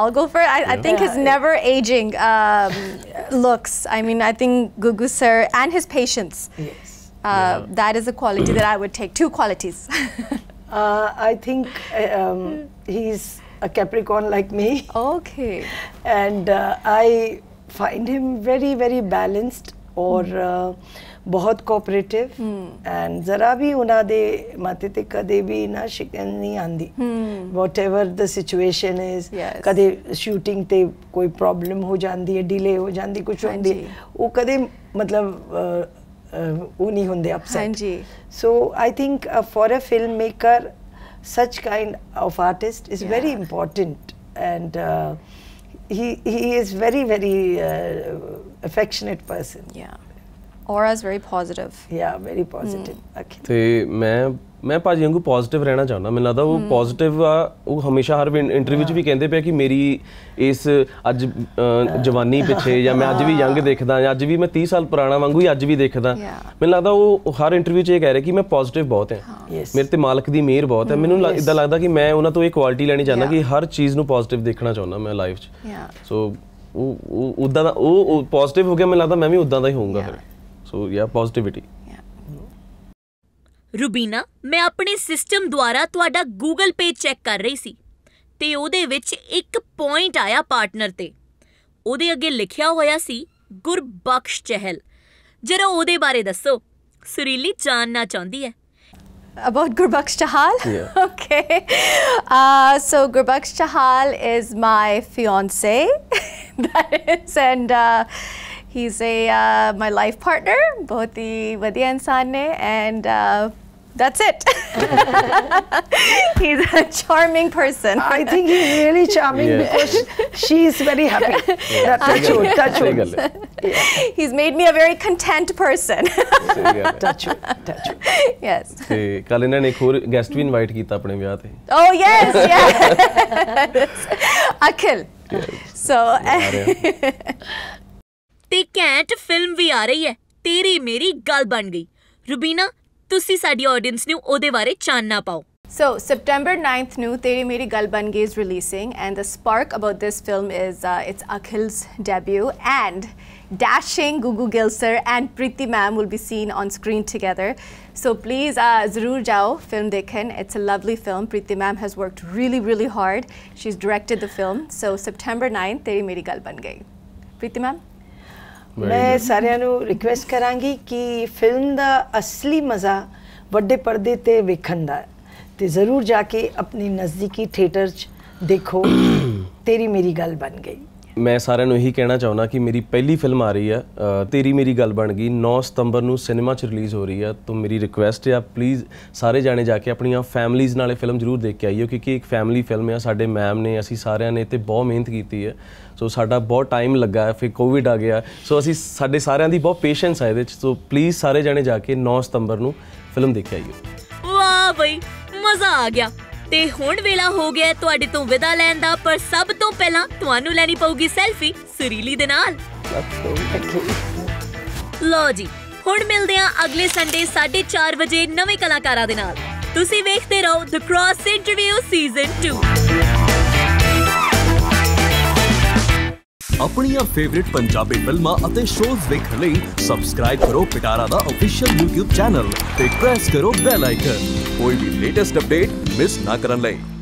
I'll go for it. I, I think his never aging um, looks. I mean, I think Gugu sir and his patience. Yes. Uh, yeah. That is a quality that I would take. Two qualities. uh, I think um, he's a Capricorn like me. Okay. and uh, I find him very, very balanced or mm. uh, very cooperative. Mm. And Zarabi Unade Matite Kadebi na Shikani Andi. Hmm. Whatever the situation is, Kade shooting te koi problem ho jandi, delay ho jandi kuch hondi. O Kade matlab. Uh, uh, upset. So I think uh, for a filmmaker, such kind of artist is yeah. very important and uh, he, he is very very uh, affectionate person yeah aura is very positive yeah very positive okay ਤੇ ਮੈਂ ਮੈਂ ਭਾਜੀ ਵਾਂਗੂ ਪੋਜ਼ਿਟਿਵ ਰਹਿਣਾ ਚਾਹੁੰਦਾ ਮੈਨੂੰ ਲੱਗਦਾ ਉਹ ਪੋਜ਼ਿਟਿਵ hmm. ਆ ਉਹ ਹਮੇਸ਼ਾ ਹਰ ਇੰਟਰਵਿਊ 'ਚ ਵੀ ਕਹਿੰਦੇ ਪਿਆ ਕਿ ਮੇਰੀ ਇਸ ਅੱਜ ਜਵਾਨੀ ਪਿੱਛੇ ਜਾਂ ਮੈਂ ਅੱਜ ਵੀ ਯੰਗ ਦੇਖਦਾ ਜਾਂ ਅੱਜ ਵੀ ਮੈਂ 30 ਸਾਲ ਪੁਰਾਣਾ ਵਾਂਗੂ ਹੀ ਅੱਜ ਵੀ ਦੇਖਦਾ ਮੈਨੂੰ ਲੱਗਦਾ ਉਹ ਹਰ ਇੰਟਰਵਿਊ 'ਚ ਇਹ ਕਹਿ ਰਿਹਾ ਕਿ ਮੈਂ ਪੋਜ਼ਿਟਿਵ ਬਹੁਤ ਹਾਂ ਮੇਰੇ ਤੇ ਮਾਲਕ ਦੀ ਮਿਹਰ ਬਹੁਤ ਹੈ ਮੈਨੂੰ ਇਦਾਂ hmm. ਲੱਗਦਾ ਕਿ ਮੈਂ ਉਹਨਾਂ ਤੋਂ ਇਹ ਕੁਆਲਿਟੀ ਲੈਣੀ ਚਾਹੁੰਦਾ ਕਿ ਹਰ ਚੀਜ਼ ਨੂੰ ਪੋਜ਼ਿਟਿਵ ਦੇਖਣਾ ਚਾਹੁੰਦਾ ਮੈਂ ਲਾਈਫ 'ਚ ਸੋ ਉਹ ਉਦਾਂ ਦਾ ਉਹ ਪੋਜ਼ਿਟਿਵ ਹੋ ਗਿਆ ਮੈਨੂੰ ਲੱਗਦਾ ਮੈਂ ਵੀ ਉਦਾਂ ਦਾ ਹੀ ਹੋਊਂਗਾ ਫਿਰ so yeah positivity ਰੂਬੀਨਾ ਮੈਂ ਆਪਣੇ ਸਿਸਟਮ ਦੁਆਰਾ ਤੁਹਾਡਾ ਗੂਗਲ ਪੇ ਚੈੱਕ ਕਰ ਰਹੀ ਸੀ ਤੇ ਉਹਦੇ ਵਿੱਚ ਇੱਕ ਪੁਆਇੰਟ ਆਇਆ ਪਾਰਟਨਰ ਤੇ ਉਹਦੇ ਅੱਗੇ ਲਿਖਿਆ ਹੋਇਆ ਸੀ ਗੁਰਬਖਸ਼ ਚਹਿਲ ਜਰਾ ਉਹਦੇ ਬਾਰੇ ਦੱਸੋ ਸੁਰੀਲੀ ਜਾਨਣਾ ਚਾਹੁੰਦੀ ਹੈ ਅਬਾਊਟ ਗੁਰਬਖਸ਼ Chahal? ਓਕੇ ਆ so Gurbaksh Gurbaksh is my my that is and He's a uh, my life partner, बहुत ही बढ़िया इंसान है and uh, that's it. <laughs> He's a charming person. I think he's really charming yeah. because she is very happy. <laughs> Yeah. Touch wood, touch wood. Yeah. He's made me a very content person. touch wood, touch wood. Yes. ਤੇ ਕੱਲ ਇਹਨਾਂ ਨੇ ਇੱਕ ਹੋਰ ਗੈਸਟ ਵੀ ਇਨਵਾਈਟ ਕੀਤਾ ਆਪਣੇ ਵਿਆਹ Oh yes, <laughs> yes. Akhil. Yes. So. ਤੇ ਘੈਂਟ ਫਿਲਮ ਵੀ ਆ ਰਹੀ ਹੈ ਤੇਰੀ ਮੇਰੀ ਗੱਲ ਬਣ ਗਈ ਰੁਬੀਨਾ ਤੁਸੀਂ ਸਾਡੀ ਆਡੀਅנס ਨੂੰ ਉਹਦੇ ਬਾਰੇ ਚਾਨਣਾ ਪਾਓ So, September 9th, new Teri Meri Gal Ban is releasing, and the spark about this film is uh, it's Akhil's debut, and dashing Gugu Gill sir and Preeti ma'am will be seen on screen together. So please, uh, Zarur Jao film dekhen. It's a lovely film. Preeti ma'am has worked really, really hard. She's directed the film. So September 9th, Teri Meri Gal Ban Gayi. Preeti ma'am? ਮੈਂ ਸਾਰਿਆਂ ਨੂੰ ਰਿਕਵੈਸਟ ਕਰਾਂਗੀ ਕਿ ਫਿਲਮ ਦਾ ਅਸਲੀ ਮਜ਼ਾ ਵੱਡੇ ਪਰਦੇ ਤੇ ਵੇਖਣ ਦਾ ਤੇ ਜ਼ਰੂਰ ਜਾ ਕੇ ਆਪਣੀ ਨਜ਼ਦੀਕੀ ਥੀਏਟਰ 'ਚ ਦੇਖੋ <coughs> ਤੇਰੀ ਮੇਰੀ ਗੱਲ ਬਣ ਗਈ ਮੈਂ ਸਾਰਿਆਂ ਨੂੰ ਇਹੀ ਕਹਿਣਾ ਚਾਹੁੰਦਾ ਕਿ ਮੇਰੀ ਪਹਿਲੀ ਫਿਲਮ ਆ ਰਹੀ ਆ ਤੇਰੀ ਮੇਰੀ ਗੱਲ ਬਣ ਗਈ 9 ਸਤੰਬਰ ਨੂੰ ਸਿਨੇਮਾ 'ਚ ਰਿਲੀਜ਼ ਹੋ ਰਹੀ ਆ ਤਾਂ ਮੇਰੀ ਰਿਕੁਐਸਟ ਆ ਪਲੀਜ਼ ਸਾਰੇ ਜਾਣੇ ਜਾ ਕੇ ਆਪਣੀਆਂ ਫੈਮਲੀਆਂ ਨਾਲ ਫਿਲਮ ਜ਼ਰੂਰ ਦੇਖ ਕੇ ਆਈਓ ਕਿਉਂਕਿ ਇੱਕ ਫੈਮਿਲੀ ਫਿਲਮ ਆ ਸਾਡੇ ਮੈਮ ਨੇ ਅਸੀਂ ਸਾਰਿਆਂ ਨੇ ਤੇ ਬਹੁਤ ਮਿਹਨਤ ਕੀਤੀ ਹੈ ਸੋ ਸਾਡਾ ਬਹੁਤ ਟਾਈਮ ਲੱਗਾ ਫਿਰ ਕੋਵਿਡ ਆ ਗਿਆ ਸੋ ਅਸੀਂ ਸਾਡੇ ਸਾਰਿਆਂ ਦੀ ਬਹੁਤ ਪੇਸ਼ੈਂਸ ਹੈ ਇਹਦੇ 'ਚ ਸੋ ਪਲੀਜ਼ ਸਾਰੇ ਜਾਣੇ ਜਾ ਕੇ 9 ਸਤੰਬਰ ਨੂੰ ਫਿਲਮ ਦੇਖ ਕੇ ਆਈਓ ਵਾਹ ਬਈ ਮਜ਼ਾ ਆ ਗਿਆ ਤੇ ਹੁਣ ਵੇਲਾ ਹੋ ਗਿਆ ਤੁਹਾਡੇ ਤੋਂ ਵਿਦਾ ਲੈਣ ਦਾ ਪਰ ਸਭ ਤੋਂ ਪਹਿਲਾਂ ਤੁਹਾਨੂੰ ਲੈਣੀ ਪਊਗੀ ਸੈਲਫੀ ਸੁਰੀਲੀ ਦੇ ਨਾਲ ਲੋ ਜੀ ਹੁਣ ਮਿਲਦੇ ਆ ਅਗਲੇ ਸੰਡੇ 4:30 ਵਜੇ ਨਵੇਂ ਕਲਾਕਾਰਾਂ ਦੇ ਨਾਲ ਤੁਸੀਂ ਵੇਖਦੇ ਰਹੋ ਦ ਕ੍ਰਾਸ ਇੰਟਰਵਿਊ ਸੀਜ਼ਨ 2 ਆਪਣੀਆਂ ਫੇਵਰਿਟ ਪੰਜਾਬੀ ਫਿਲਮਾਂ ਅਤੇ ਸ਼ੋਜ਼ ਵੇਖਣ ਲਈ ਸਬਸਕ੍ਰਾਈਬ ਕਰੋ ਪਿਟਾਰਾ ਦਾ ਅਫੀਸ਼ੀਅਲ YouTube ਚੈਨਲ ਤੇ ਪ੍ਰੈਸ ਕਰੋ ਬੈਲ ਆਈਕਨ ਕੋਈ ਵੀ ਲੇਟੈਸਟ ਅਪਡੇਟ ਮਿਸ ਨਾ ਕਰਨ ਲਈ